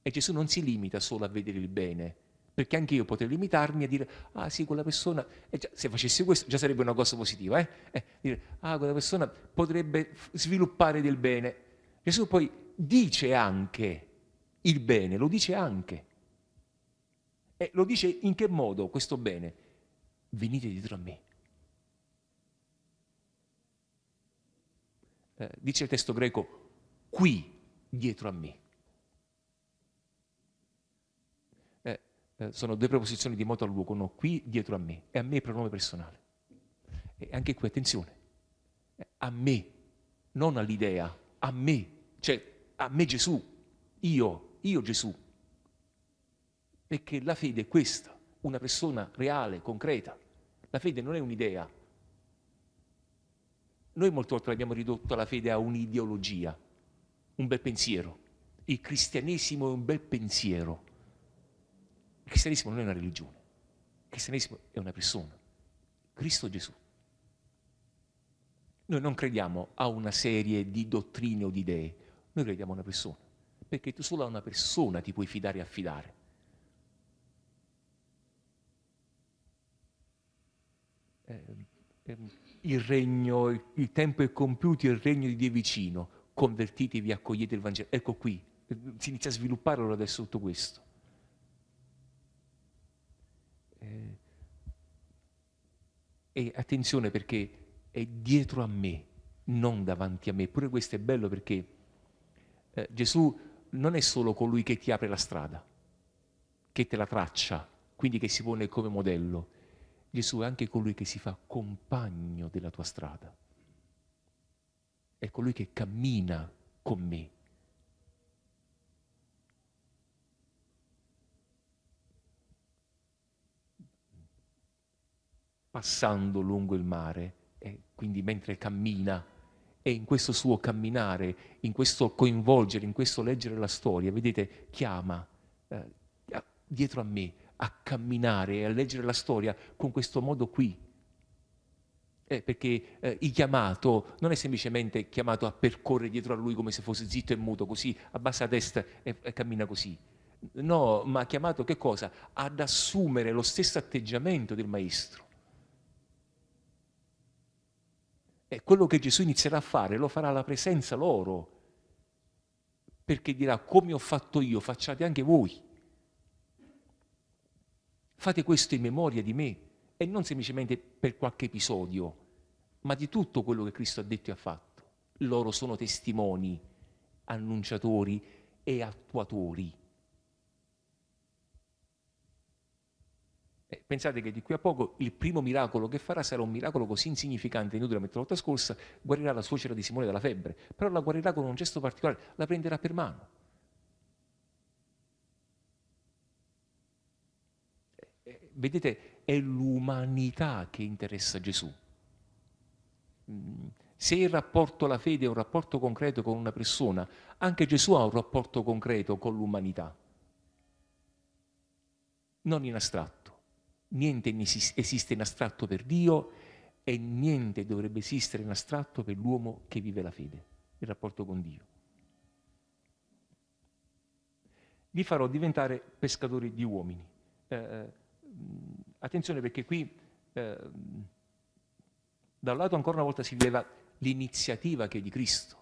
B: E Gesù non si limita solo a vedere il bene, perché anche io potrei limitarmi a dire, ah sì, quella persona, già, se facessi questo già sarebbe una cosa positiva, eh? Eh, dire, ah quella persona potrebbe sviluppare del bene. Gesù poi dice anche il bene, lo dice anche. E lo dice in che modo questo bene? Venite dietro a me. Eh, dice il testo greco, qui dietro a me. Eh, sono due preposizioni di moto al luogo, no, qui dietro a me, è a me il pronome personale. E anche qui attenzione, eh, a me, non all'idea, a me, cioè a me Gesù, io, io Gesù. Perché la fede è questa, una persona reale, concreta. La fede non è un'idea. Noi molte volte abbiamo ridotto la fede a un'ideologia, un bel pensiero. Il cristianesimo è un bel pensiero. Il cristianesimo non è una religione, il cristianesimo è una persona, Cristo Gesù. Noi non crediamo a una serie di dottrine o di idee, noi crediamo a una persona, perché tu solo a una persona ti puoi fidare e affidare. Ehm, ehm, il regno, il tempo è compiuto, il regno di Dio è vicino, convertitevi, accogliete il Vangelo. Ecco qui, si inizia a sviluppare allora adesso tutto questo eh, e attenzione perché è dietro a me, non davanti a me. Pure questo è bello perché eh, Gesù non è solo colui che ti apre la strada, che te la traccia, quindi che si pone come modello. Gesù è anche colui che si fa compagno della tua strada. È colui che cammina con me passando lungo il mare, e quindi mentre cammina. E in questo suo camminare, in questo coinvolgere, in questo leggere la storia, vedete, chiama eh, dietro a me a camminare e a leggere la storia con questo modo qui. Eh, perché eh, il chiamato non è semplicemente chiamato a percorrere dietro a lui come se fosse zitto e muto, così abbassa la destra e, e cammina così. No, ma chiamato che cosa? Ad assumere lo stesso atteggiamento del maestro E quello che Gesù inizierà a fare lo farà la presenza loro, perché dirà come ho fatto io, facciate anche voi. Fate questo in memoria di me e non semplicemente per qualche episodio, ma di tutto quello che Cristo ha detto e ha fatto. Loro sono testimoni, annunciatori e attuatori Eh, pensate che di qui a poco il primo miracolo che farà sarà un miracolo così insignificante, inutile come la volta scorsa, guarirà la suocera di Simone dalla febbre, però la guarirà con un gesto particolare, la prenderà per mano. Eh, eh, vedete, è l'umanità che interessa Gesù. Mm, se il rapporto alla fede è un rapporto concreto con una persona, anche Gesù ha un rapporto concreto con l'umanità, non in astratto niente esiste in astratto per Dio e niente dovrebbe esistere in astratto per l'uomo che vive la fede, il rapporto con Dio. Vi farò diventare pescatori di uomini. Eh, eh attenzione perché qui eh, da un lato ancora una volta si rileva l'iniziativa che è di Cristo.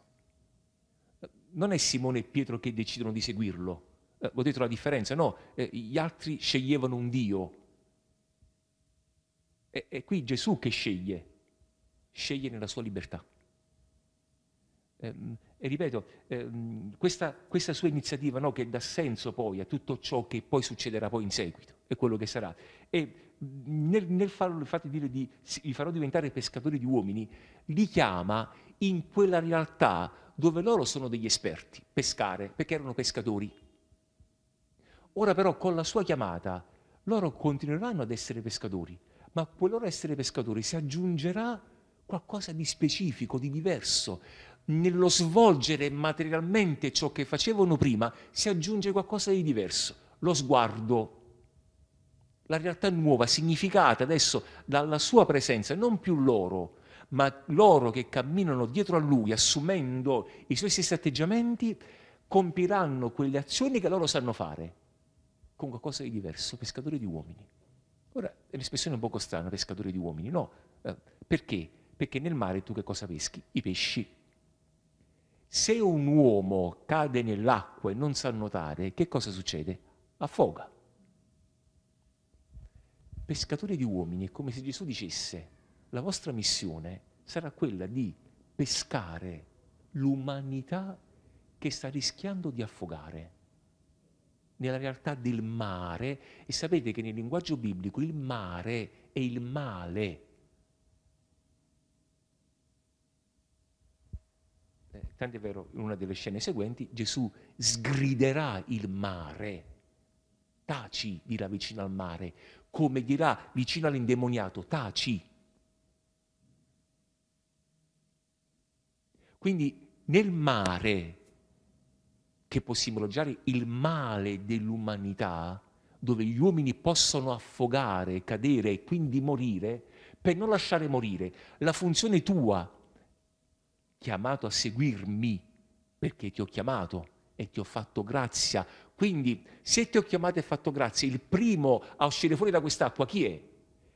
B: Eh, non è Simone e Pietro che decidono di seguirlo, eh, vedete la differenza? No, eh, gli altri sceglievano un Dio, è, è qui Gesù che sceglie, sceglie nella sua libertà. E, ehm, e ripeto, ehm, questa, questa, sua iniziativa no, che dà senso poi a tutto ciò che poi succederà poi in seguito, è quello che sarà. E nel, nel farlo, fate dire di, li farò diventare pescatori di uomini, li chiama in quella realtà dove loro sono degli esperti, pescare, perché erano pescatori. Ora però con la sua chiamata loro continueranno ad essere pescatori, ma a loro essere pescatori si aggiungerà qualcosa di specifico, di diverso. Nello svolgere materialmente ciò che facevano prima si aggiunge qualcosa di diverso, lo sguardo, la realtà nuova, significata adesso dalla sua presenza, non più loro, ma loro che camminano dietro a lui, assumendo i suoi stessi atteggiamenti, compiranno quelle azioni che loro sanno fare, con qualcosa di diverso, pescatori di uomini. Ora, è un'espressione un poco strana, pescatore di uomini, no? Eh, perché? Perché nel mare tu che cosa peschi? I pesci. Se un uomo cade nell'acqua e non sa nuotare, che cosa succede? Affoga. Pescatore di uomini è come se Gesù dicesse, la vostra missione sarà quella di pescare l'umanità che sta rischiando di affogare nella realtà del mare e sapete che nel linguaggio biblico il mare è il male. Eh, tant'è vero, in una delle scene seguenti Gesù sgriderà il mare, taci, dirà vicino al mare, come dirà vicino all'indemoniato, taci. Quindi nel mare che può simboleggiare il male dell'umanità, dove gli uomini possono affogare, cadere e quindi morire, per non lasciare morire. La funzione tua, chiamato a seguirmi, perché ti ho chiamato e ti ho fatto grazia. Quindi, se ti ho chiamato e fatto grazia, il primo a uscire fuori da quest'acqua chi è?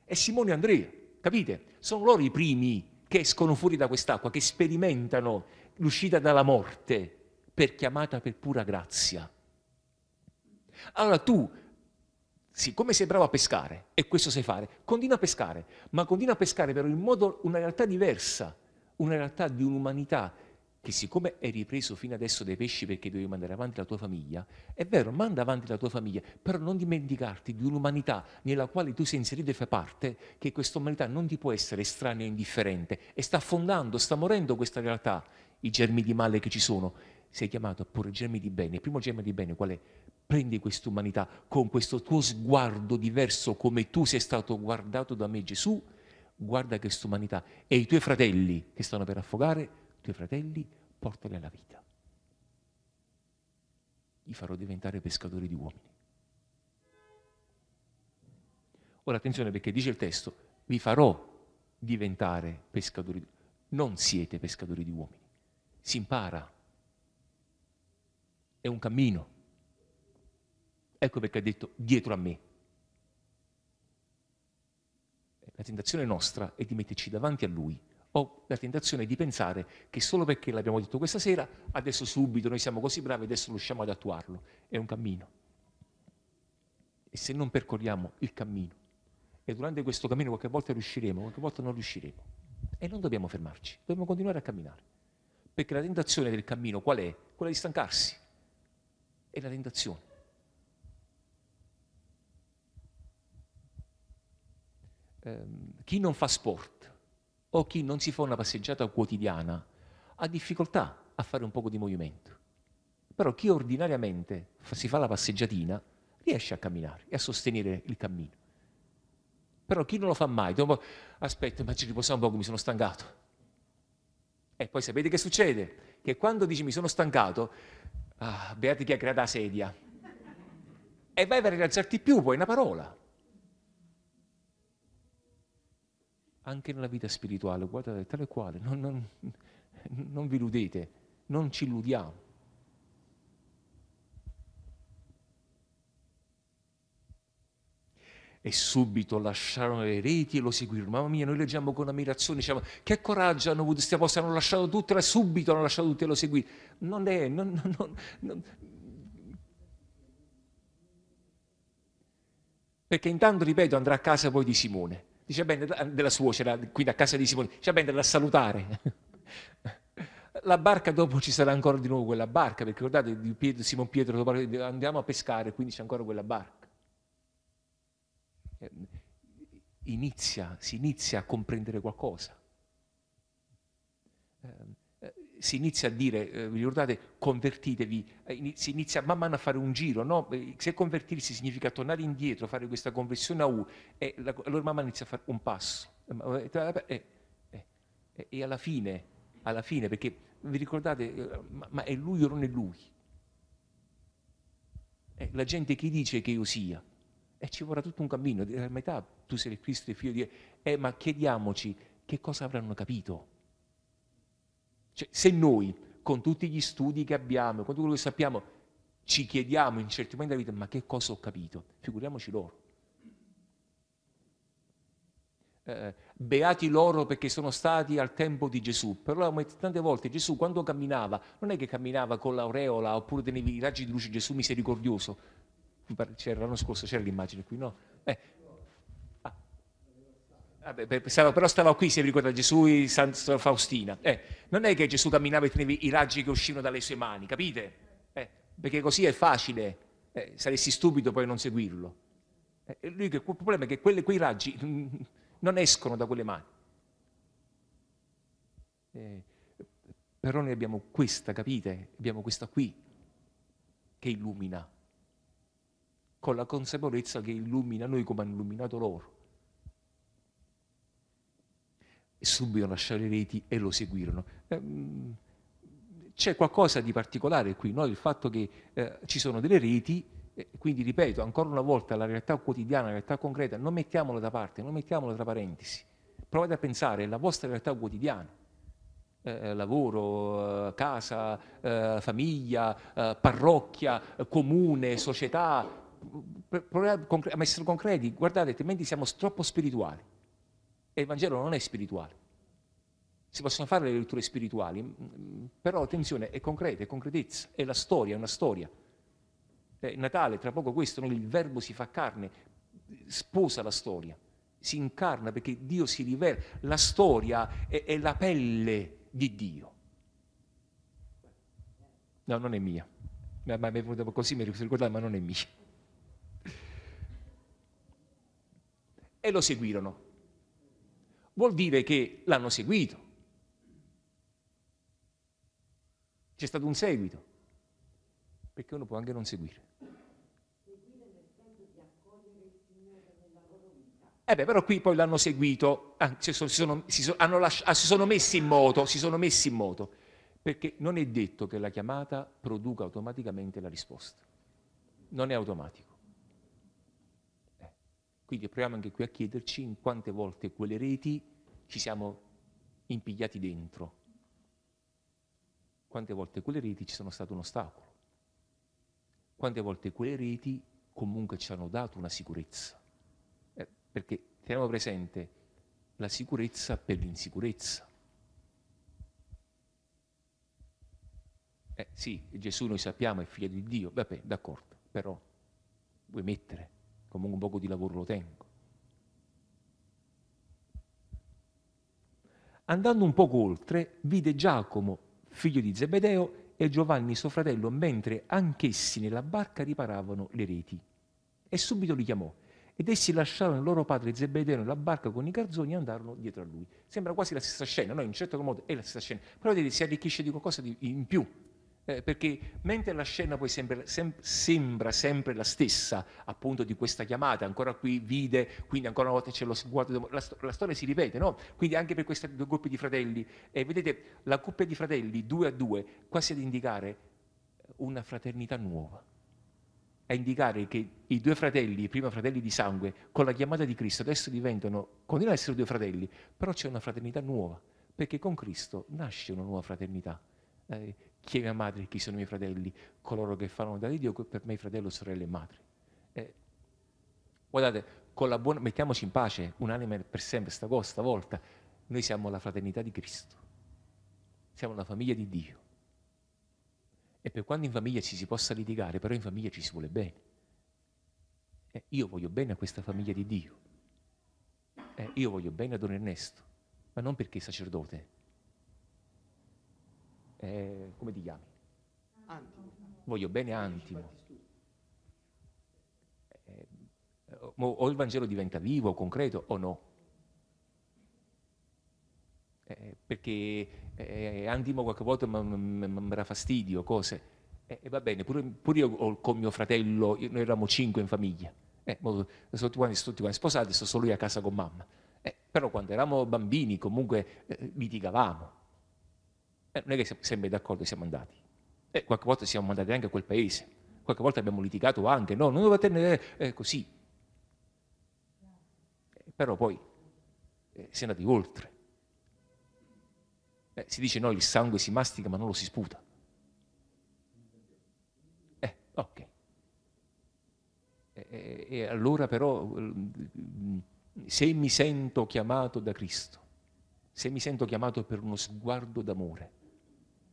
B: È Simone e Andrea, capite? Sono loro i primi che escono fuori da quest'acqua, che sperimentano l'uscita dalla morte per chiamata per pura grazia. Allora tu, siccome sei bravo a pescare, e questo sai fare, continua a pescare, ma continua a pescare però in modo, una realtà diversa, una realtà di un'umanità che siccome hai ripreso fino adesso dai pesci perché devi mandare avanti la tua famiglia, è vero, manda avanti la tua famiglia, però non dimenticarti di un'umanità nella quale tu sei inserito e fai parte, che questa umanità non ti può essere estranea e indifferente e sta affondando, sta morendo questa realtà, i germi di male che ci sono sei chiamato a porre germi di bene. Il primo germe di bene qual è? Prendi quest'umanità con questo tuo sguardo diverso come tu sei stato guardato da me Gesù, guarda quest'umanità e i tuoi fratelli che stanno per affogare, i tuoi fratelli portali alla vita. Li farò diventare pescatori di uomini. Ora attenzione perché dice il testo, vi farò diventare pescatori, di uomini. non siete pescatori di uomini, si impara è un cammino. Ecco perché ha detto dietro a me. La tentazione nostra è di metterci davanti a lui ho la tentazione di pensare che solo perché l'abbiamo detto questa sera, adesso subito noi siamo così bravi, adesso riusciamo ad attuarlo. È un cammino. E se non percorriamo il cammino, e durante questo cammino qualche volta riusciremo, qualche volta non riusciremo, e non dobbiamo fermarci, dobbiamo continuare a camminare. Perché la tentazione del cammino qual è? Quella di stancarsi e la tentazione. Ehm, chi non fa sport o chi non si fa una passeggiata quotidiana ha difficoltà a fare un poco di movimento. Però chi ordinariamente fa, si fa la passeggiatina riesce a camminare e a sostenere il cammino. Però chi non lo fa mai, dopo, aspetta, ma ci riposiamo un po', mi sono stancato e poi sapete che succede? Che quando dici mi sono stancato, ah, beati chi ha creato la sedia, e vai per rilassarti più, poi una parola. Anche nella vita spirituale, guardate, tale e quale, non, non, non vi illudete, non ci illudiamo. e subito lasciarono le reti e lo seguirono. Mamma mia, noi leggiamo con ammirazione, diciamo che coraggio hanno avuto questi apostoli, hanno lasciato tutto e subito hanno lasciato tutto e lo seguirono. Non è, non, non, non, Perché intanto, ripeto, andrà a casa poi di Simone, dice bene, della suocera, qui da casa di Simone, dice bene, da salutare. La barca dopo ci sarà ancora di nuovo quella barca, perché ricordate di Pietro, Simon Pietro, andiamo a pescare, quindi c'è ancora quella barca. Ehm, inizia, si inizia a comprendere qualcosa. Ehm, eh, si inizia a dire, eh, vi ricordate, convertitevi, eh, si inizia man mano a fare un giro, no? se convertirsi significa tornare indietro, fare questa conversione a U, la, allora man mano inizia a fare un passo, eh, eh, eh, e alla fine, alla fine, perché vi ricordate, ma, ma è lui o non è lui? È la gente che dice che io sia, e ci vorrà tutto un cammino, la metà tu sei il Cristo, il figlio di Dio, eh, ma chiediamoci che cosa avranno capito. Cioè, se noi, con tutti gli studi che abbiamo, con tutto quello che sappiamo, ci chiediamo in certi momenti della vita, ma che cosa ho capito? Figuriamoci loro. Eh, beati loro perché sono stati al tempo di Gesù. Però tante volte Gesù quando camminava non è che camminava con l'aureola oppure dei raggi di luce Gesù misericordioso, c'era l'anno scorso c'era l'immagine qui, no? Eh. Ah. Beh, vabbè, però stava qui, se vi ricordate, Gesù e Santa Faustina. Eh, non è che Gesù camminava e teneva i raggi che uscivano dalle sue mani, capite? Eh, perché così è facile, eh, saresti stupido poi non seguirlo. Eh, lui, il problema è che quelle, quei raggi non escono da quelle mani. Eh, però noi abbiamo questa, capite? Abbiamo questa qui che illumina con la consapevolezza che illumina noi come hanno illuminato loro. E subito lasciare le reti e lo seguirono. Eh, mm, c'è qualcosa di particolare qui, no? il fatto che eh, ci sono delle reti, eh, quindi ripeto ancora una volta la realtà quotidiana, la realtà concreta, non mettiamola da parte, non mettiamola tra parentesi. Provate a pensare alla vostra realtà quotidiana. Eh, eh lavoro, casa, eh, famiglia, parrocchia, comune, società, proviamo a essere concreti, guardate, altrimenti siamo troppo spirituali. E il Vangelo non è spirituale. Si possono fare le letture spirituali, mm, mm, però attenzione, è concreta, è concretezza, è la storia, è una storia. È eh, Natale, tra poco questo, il verbo si fa carne, sposa la storia, si incarna perché Dio si rivela, la storia è, è la pelle di Dio. No, non è mia. Ma, ma, così mi ricordavo, ma non è mia. e lo seguirono. Vuol dire che l'hanno seguito. C'è stato un seguito, perché uno può anche non seguire. Eh beh, però qui poi l'hanno seguito, ah, si, sono, si, sono, hanno lasciato, ah, si, sono, messi in moto, si sono messi in moto, perché non è detto che la chiamata produca automaticamente la risposta, non è automatico. Quindi proviamo anche qui a chiederci in quante volte quelle reti ci siamo impigliati dentro, quante volte quelle reti ci sono state un ostacolo, quante volte quelle reti comunque ci hanno dato una sicurezza. Eh, perché teniamo presente la sicurezza per l'insicurezza. Eh sì, Gesù noi sappiamo è figlio di Dio, vabbè, d'accordo, però vuoi mettere comunque un poco di lavoro lo tengo. Andando un poco oltre, vide Giacomo, figlio di Zebedeo, e Giovanni suo fratello, mentre anch'essi nella barca riparavano le reti. E subito li chiamò. Ed essi lasciarono il loro padre Zebedeo nella barca con i garzoni e andarono dietro a lui. Sembra quasi la stessa scena, no? In un certo modo è la stessa scena, però vedete, si arricchisce di qualcosa di, in più eh, perché mentre la scena poi sembra, sem- sembra, sempre la stessa, appunto di questa chiamata, ancora qui vide, quindi ancora una volta c'è lo sguardo, la, sto- la storia si ripete, no? Quindi anche per queste due coppie di fratelli, eh, vedete, la coppia di fratelli due a due, quasi ad indicare una fraternità nuova, a indicare che i due fratelli, i primi fratelli di sangue, con la chiamata di Cristo adesso diventano, continuano ad essere due fratelli, però c'è una fraternità nuova, perché con Cristo nasce una nuova fraternità. Eh, chiede a madre chi sono i miei fratelli, coloro che fanno da di Dio, per me fratello, sorelle e madre. Eh, guardate, buona, mettiamoci in pace, un'anima per sempre, sta cosa, stavolta, noi siamo la fraternità di Cristo, siamo la famiglia di Dio. E per quando in famiglia ci si possa litigare, però in famiglia ci si vuole bene. Eh, io voglio bene a questa famiglia di Dio. Eh, io voglio bene a Don Ernesto, ma non perché è sacerdote, eh, come ti chiami? Antimo. Voglio bene Antimo. Eh, o il Vangelo diventa vivo, concreto o no. Eh, perché eh, Antimo qualche volta mi dà fastidio, cose. Eh, e eh, va bene, pure, pure io con mio fratello, noi eravamo cinque in famiglia. Eh, sono tutti quanti, tutti quanti sposati, sono solo io a casa con mamma. Eh, però quando eravamo bambini comunque eh, litigavamo. Eh, non è che siamo sempre d'accordo siamo andati. E eh, qualche volta siamo andati anche a quel paese, qualche volta abbiamo litigato anche, no, non doveva tenere eh, così. Eh, però poi eh, si è andati oltre. si dice no, il sangue si mastica ma non lo si sputa. Eh, ok. E allora però se mi sento chiamato da Cristo, se mi sento chiamato per uno sguardo d'amore,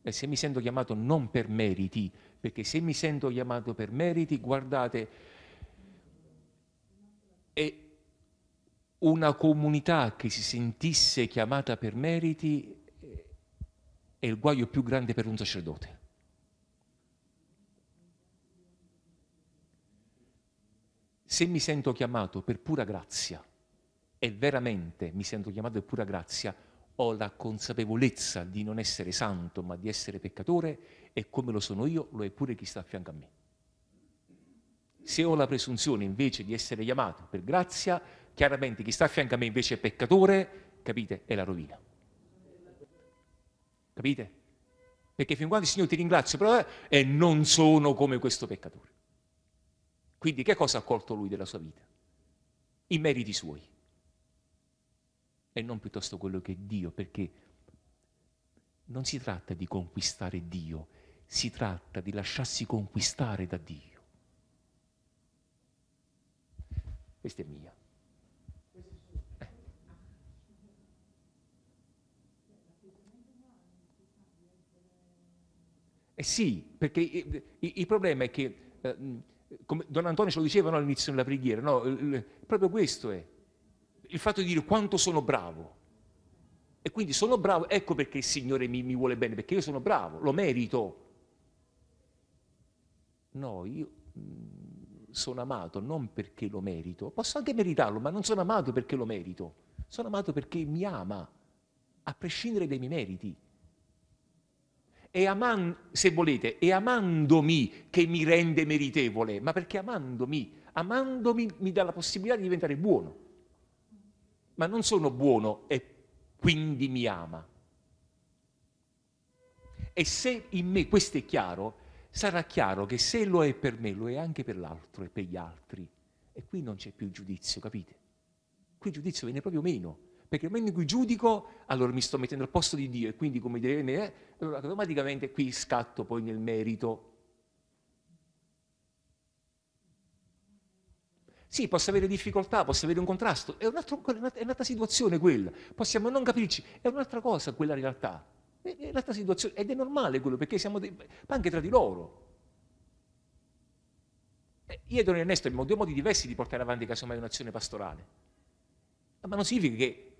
B: e se mi sento chiamato non per meriti, perché se mi sento chiamato per meriti, guardate, è una comunità che si sentisse chiamata per meriti è il guaio più grande per un sacerdote. Se mi sento chiamato per pura grazia, e veramente mi sento chiamato per pura grazia, ho la consapevolezza di non essere santo ma di essere peccatore e come lo sono io lo è pure chi sta a fianco a me. Se ho la presunzione invece di essere chiamato per grazia, chiaramente chi sta a fianco a me invece è peccatore, capite? È la rovina. Capite? Perché fin quando il Signore ti ringrazio però, eh, e non sono come questo peccatore. Quindi che cosa ha colto lui della sua vita? I meriti suoi e non piuttosto quello che è Dio, perché non si tratta di conquistare Dio, si tratta di lasciarsi conquistare da Dio. Questa è mia. Eh. sì, perché il, il problema è che, eh, come Don Antonio ce lo diceva no, all'inizio della preghiera, no, il, proprio questo è, il fatto di dire quanto sono bravo. E quindi sono bravo, ecco perché il Signore mi, mi vuole bene, perché io sono bravo, lo merito. No, io mm, sono amato non perché lo merito, posso anche meritarlo, ma non sono amato perché lo merito, sono amato perché mi ama, a prescindere dai miei meriti. E aman- se volete, è amandomi che mi rende meritevole, ma perché amandomi, amandomi mi dà la possibilità di diventare buono ma non sono buono e quindi mi ama. E se in me questo è chiaro, sarà chiaro che se lo è per me, lo è anche per l'altro e per gli altri. E qui non c'è più giudizio, capite? Qui il giudizio viene proprio meno, perché nel momento in cui giudico, allora mi sto mettendo al posto di Dio e quindi come dire, eh, allora eh, automaticamente qui scatto poi nel merito Sì, posso avere difficoltà, posso avere un contrasto, è, un altro, è un'altra situazione quella, possiamo non capirci, è un'altra cosa quella realtà, è un'altra situazione ed è normale quello perché siamo dei, anche tra di loro. Eh, io e Don Ernesto abbiamo due modi diversi di portare avanti casomai un'azione pastorale, ma non significa che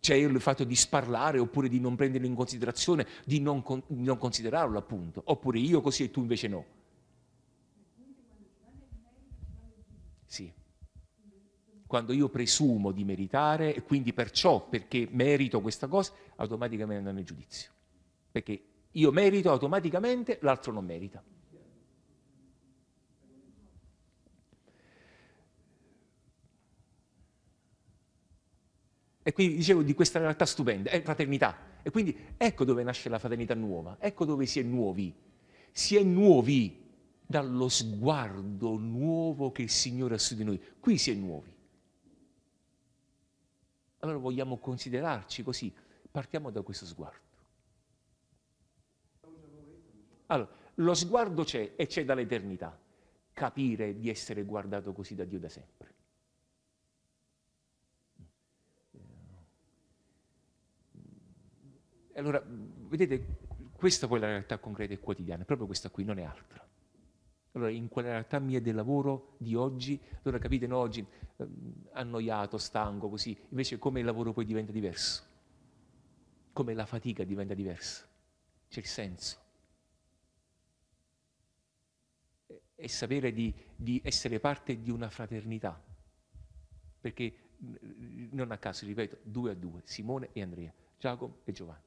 B: c'è il fatto di sparlare oppure di non prenderlo in considerazione, di non, con, di non considerarlo appunto, oppure io così e tu invece no. Sì. Quando io presumo di meritare e quindi perciò perché merito questa cosa, automaticamente andrà in giudizio. Perché io merito automaticamente, l'altro non merita. E quindi dicevo di questa realtà stupenda, è fraternità. E quindi ecco dove nasce la fraternità nuova, ecco dove si è nuovi. Si è nuovi dallo sguardo nuovo che il Signore ha su di noi. Qui si è nuovi. Allora vogliamo considerarci così. Partiamo da questo sguardo. Allora, lo sguardo c'è e c'è dall'eternità. Capire di essere guardato così da Dio da sempre. Allora, vedete, questa poi è la realtà concreta e quotidiana, proprio questa qui, non è altra. Allora, in quella realtà mia del lavoro di oggi, allora capite, no, oggi eh, annoiato, stanco, così, invece come il lavoro poi diventa diverso, come la fatica diventa diversa, c'è il senso. E sapere di, di essere parte di una fraternità, perché mhmm, non a caso, ripeto, due a due, Simone e Andrea, Giacomo e Giovanni.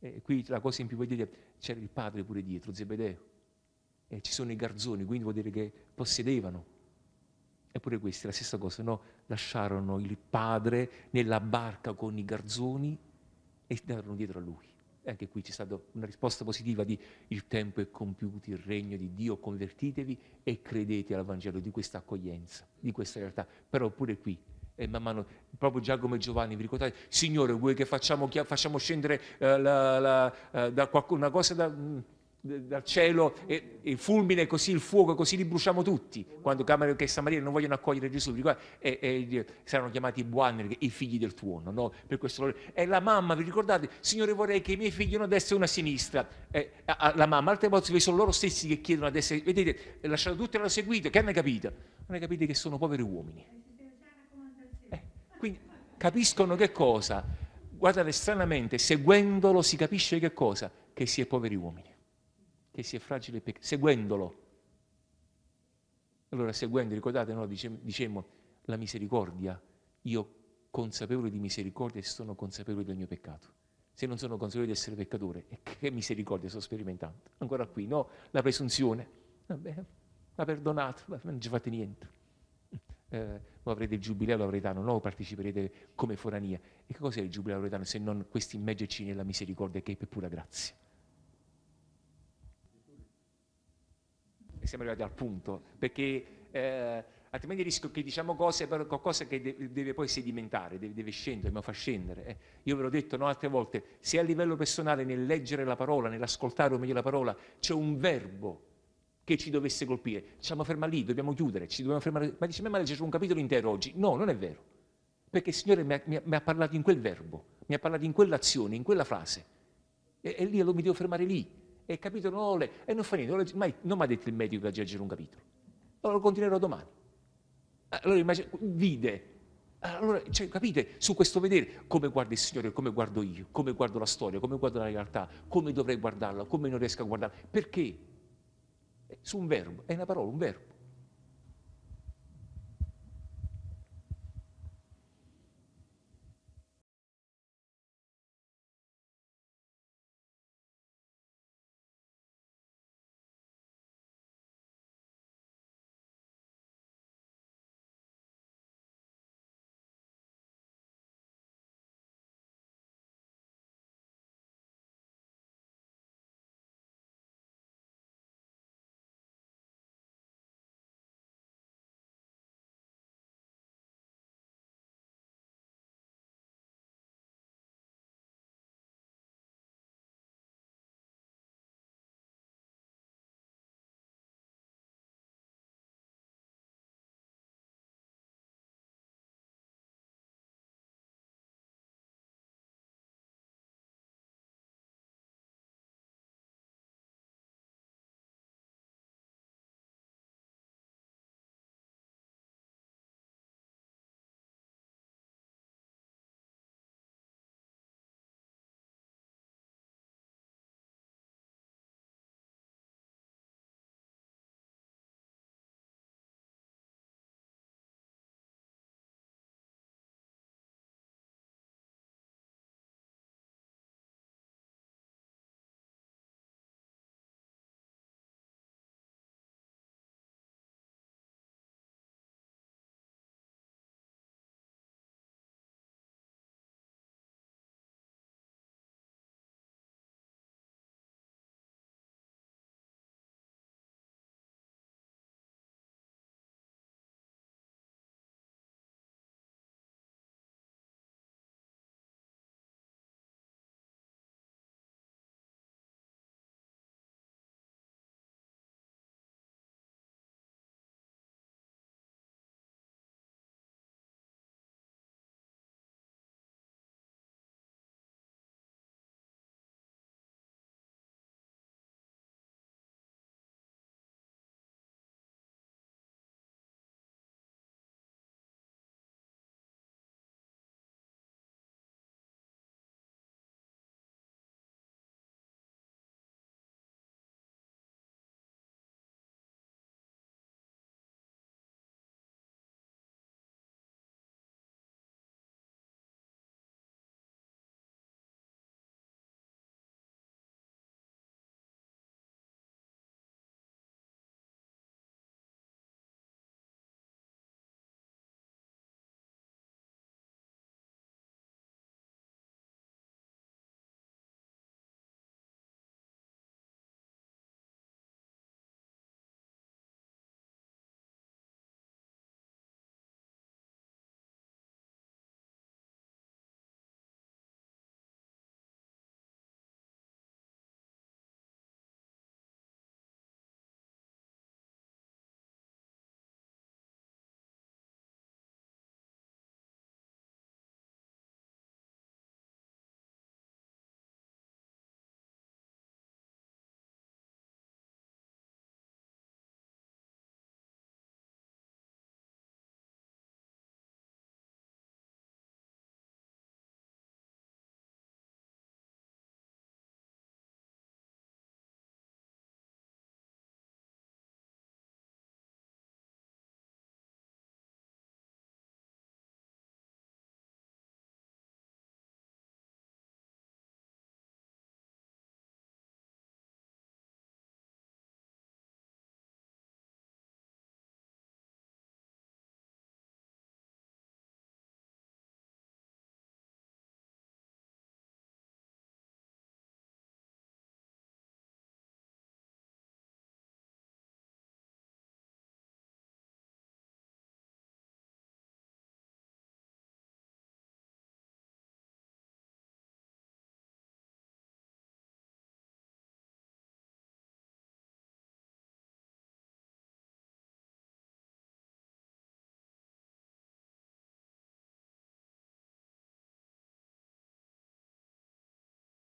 B: E qui la cosa in più voglio dire, c'era il padre pure dietro, Zebedeo eh, ci sono i garzoni, quindi vuol dire che possedevano. Eppure questi, la stessa cosa, no? lasciarono il padre nella barca con i garzoni e andarono dietro a lui. E anche qui c'è stata una risposta positiva di il tempo è compiuto, il regno di Dio, convertitevi e credete al Vangelo di questa accoglienza, di questa realtà. Però pure qui e eh, man mano, proprio Giacomo e Giovanni, vi ricordate, Signore, vuoi che facciamo, facciamo scendere eh, la, la, eh, da qualcuno, una cosa da, mm, dal cielo e, e fulmine così il fuoco, così li bruciamo tutti, quando Camaro e Samaria non vogliono accogliere Gesù, e, e, eh, eh, eh, saranno chiamati Buaner, i figli del tuono, no? per questo E la mamma, vi ricordate? Signore vorrei che i miei figli una destra e una sinistra, eh, a, a, la mamma, altre volte sono loro stessi che chiedono a destra, vedete, lasciate tutti e l'hanno seguito, che hanno capito? Non hanno capito che sono poveri uomini. Eh, quindi capiscono che cosa? Guardate, stranamente, seguendolo si capisce che cosa? Che si è poveri uomini che si è fragile e peccato, seguendolo. Allora, seguendo, ricordate, no? dicemmo la misericordia, io consapevole di misericordia sono consapevole del mio peccato. Se non sono consapevole di essere peccatore, che misericordia sto sperimentando? Ancora qui, no? La presunzione, vabbè, ha perdonato, non ci fate niente. Eh, avrete il giubileo lauretano, no? Parteciperete come forania. E che cos'è il giubileo lauretano se non questi immergerci nella misericordia che è per pura grazia? siamo arrivati al punto, perché eh, altrimenti rischio che diciamo cose, però qualcosa che de- deve poi sedimentare, deve, deve scendere, ma fa scendere. Eh. Io ve l'ho detto no, altre volte, se a livello personale nel leggere la parola, nell'ascoltare o meglio la parola, c'è un verbo che ci dovesse colpire, ci siamo fermati lì, dobbiamo chiudere, ci dobbiamo fermare, ma dice, ma legge un capitolo intero oggi. No, non è vero, perché il Signore mi ha, mi ha, mi ha parlato in quel verbo, mi ha parlato in quell'azione, in quella frase. E, e lì lo, mi devo fermare lì, e il capitolo non lo leggo, e non fa niente, non, legge, mai, non mi ha detto il medico che oggi leggere un capitolo, allora lo continuerò domani. Allora immagino, vide, allora, cioè, capite, su questo vedere come guarda il Signore, come guardo io, come guardo la storia, come guardo la realtà, come dovrei guardarla, come non riesco a guardarla, perché? Su un verbo, è una parola, un verbo.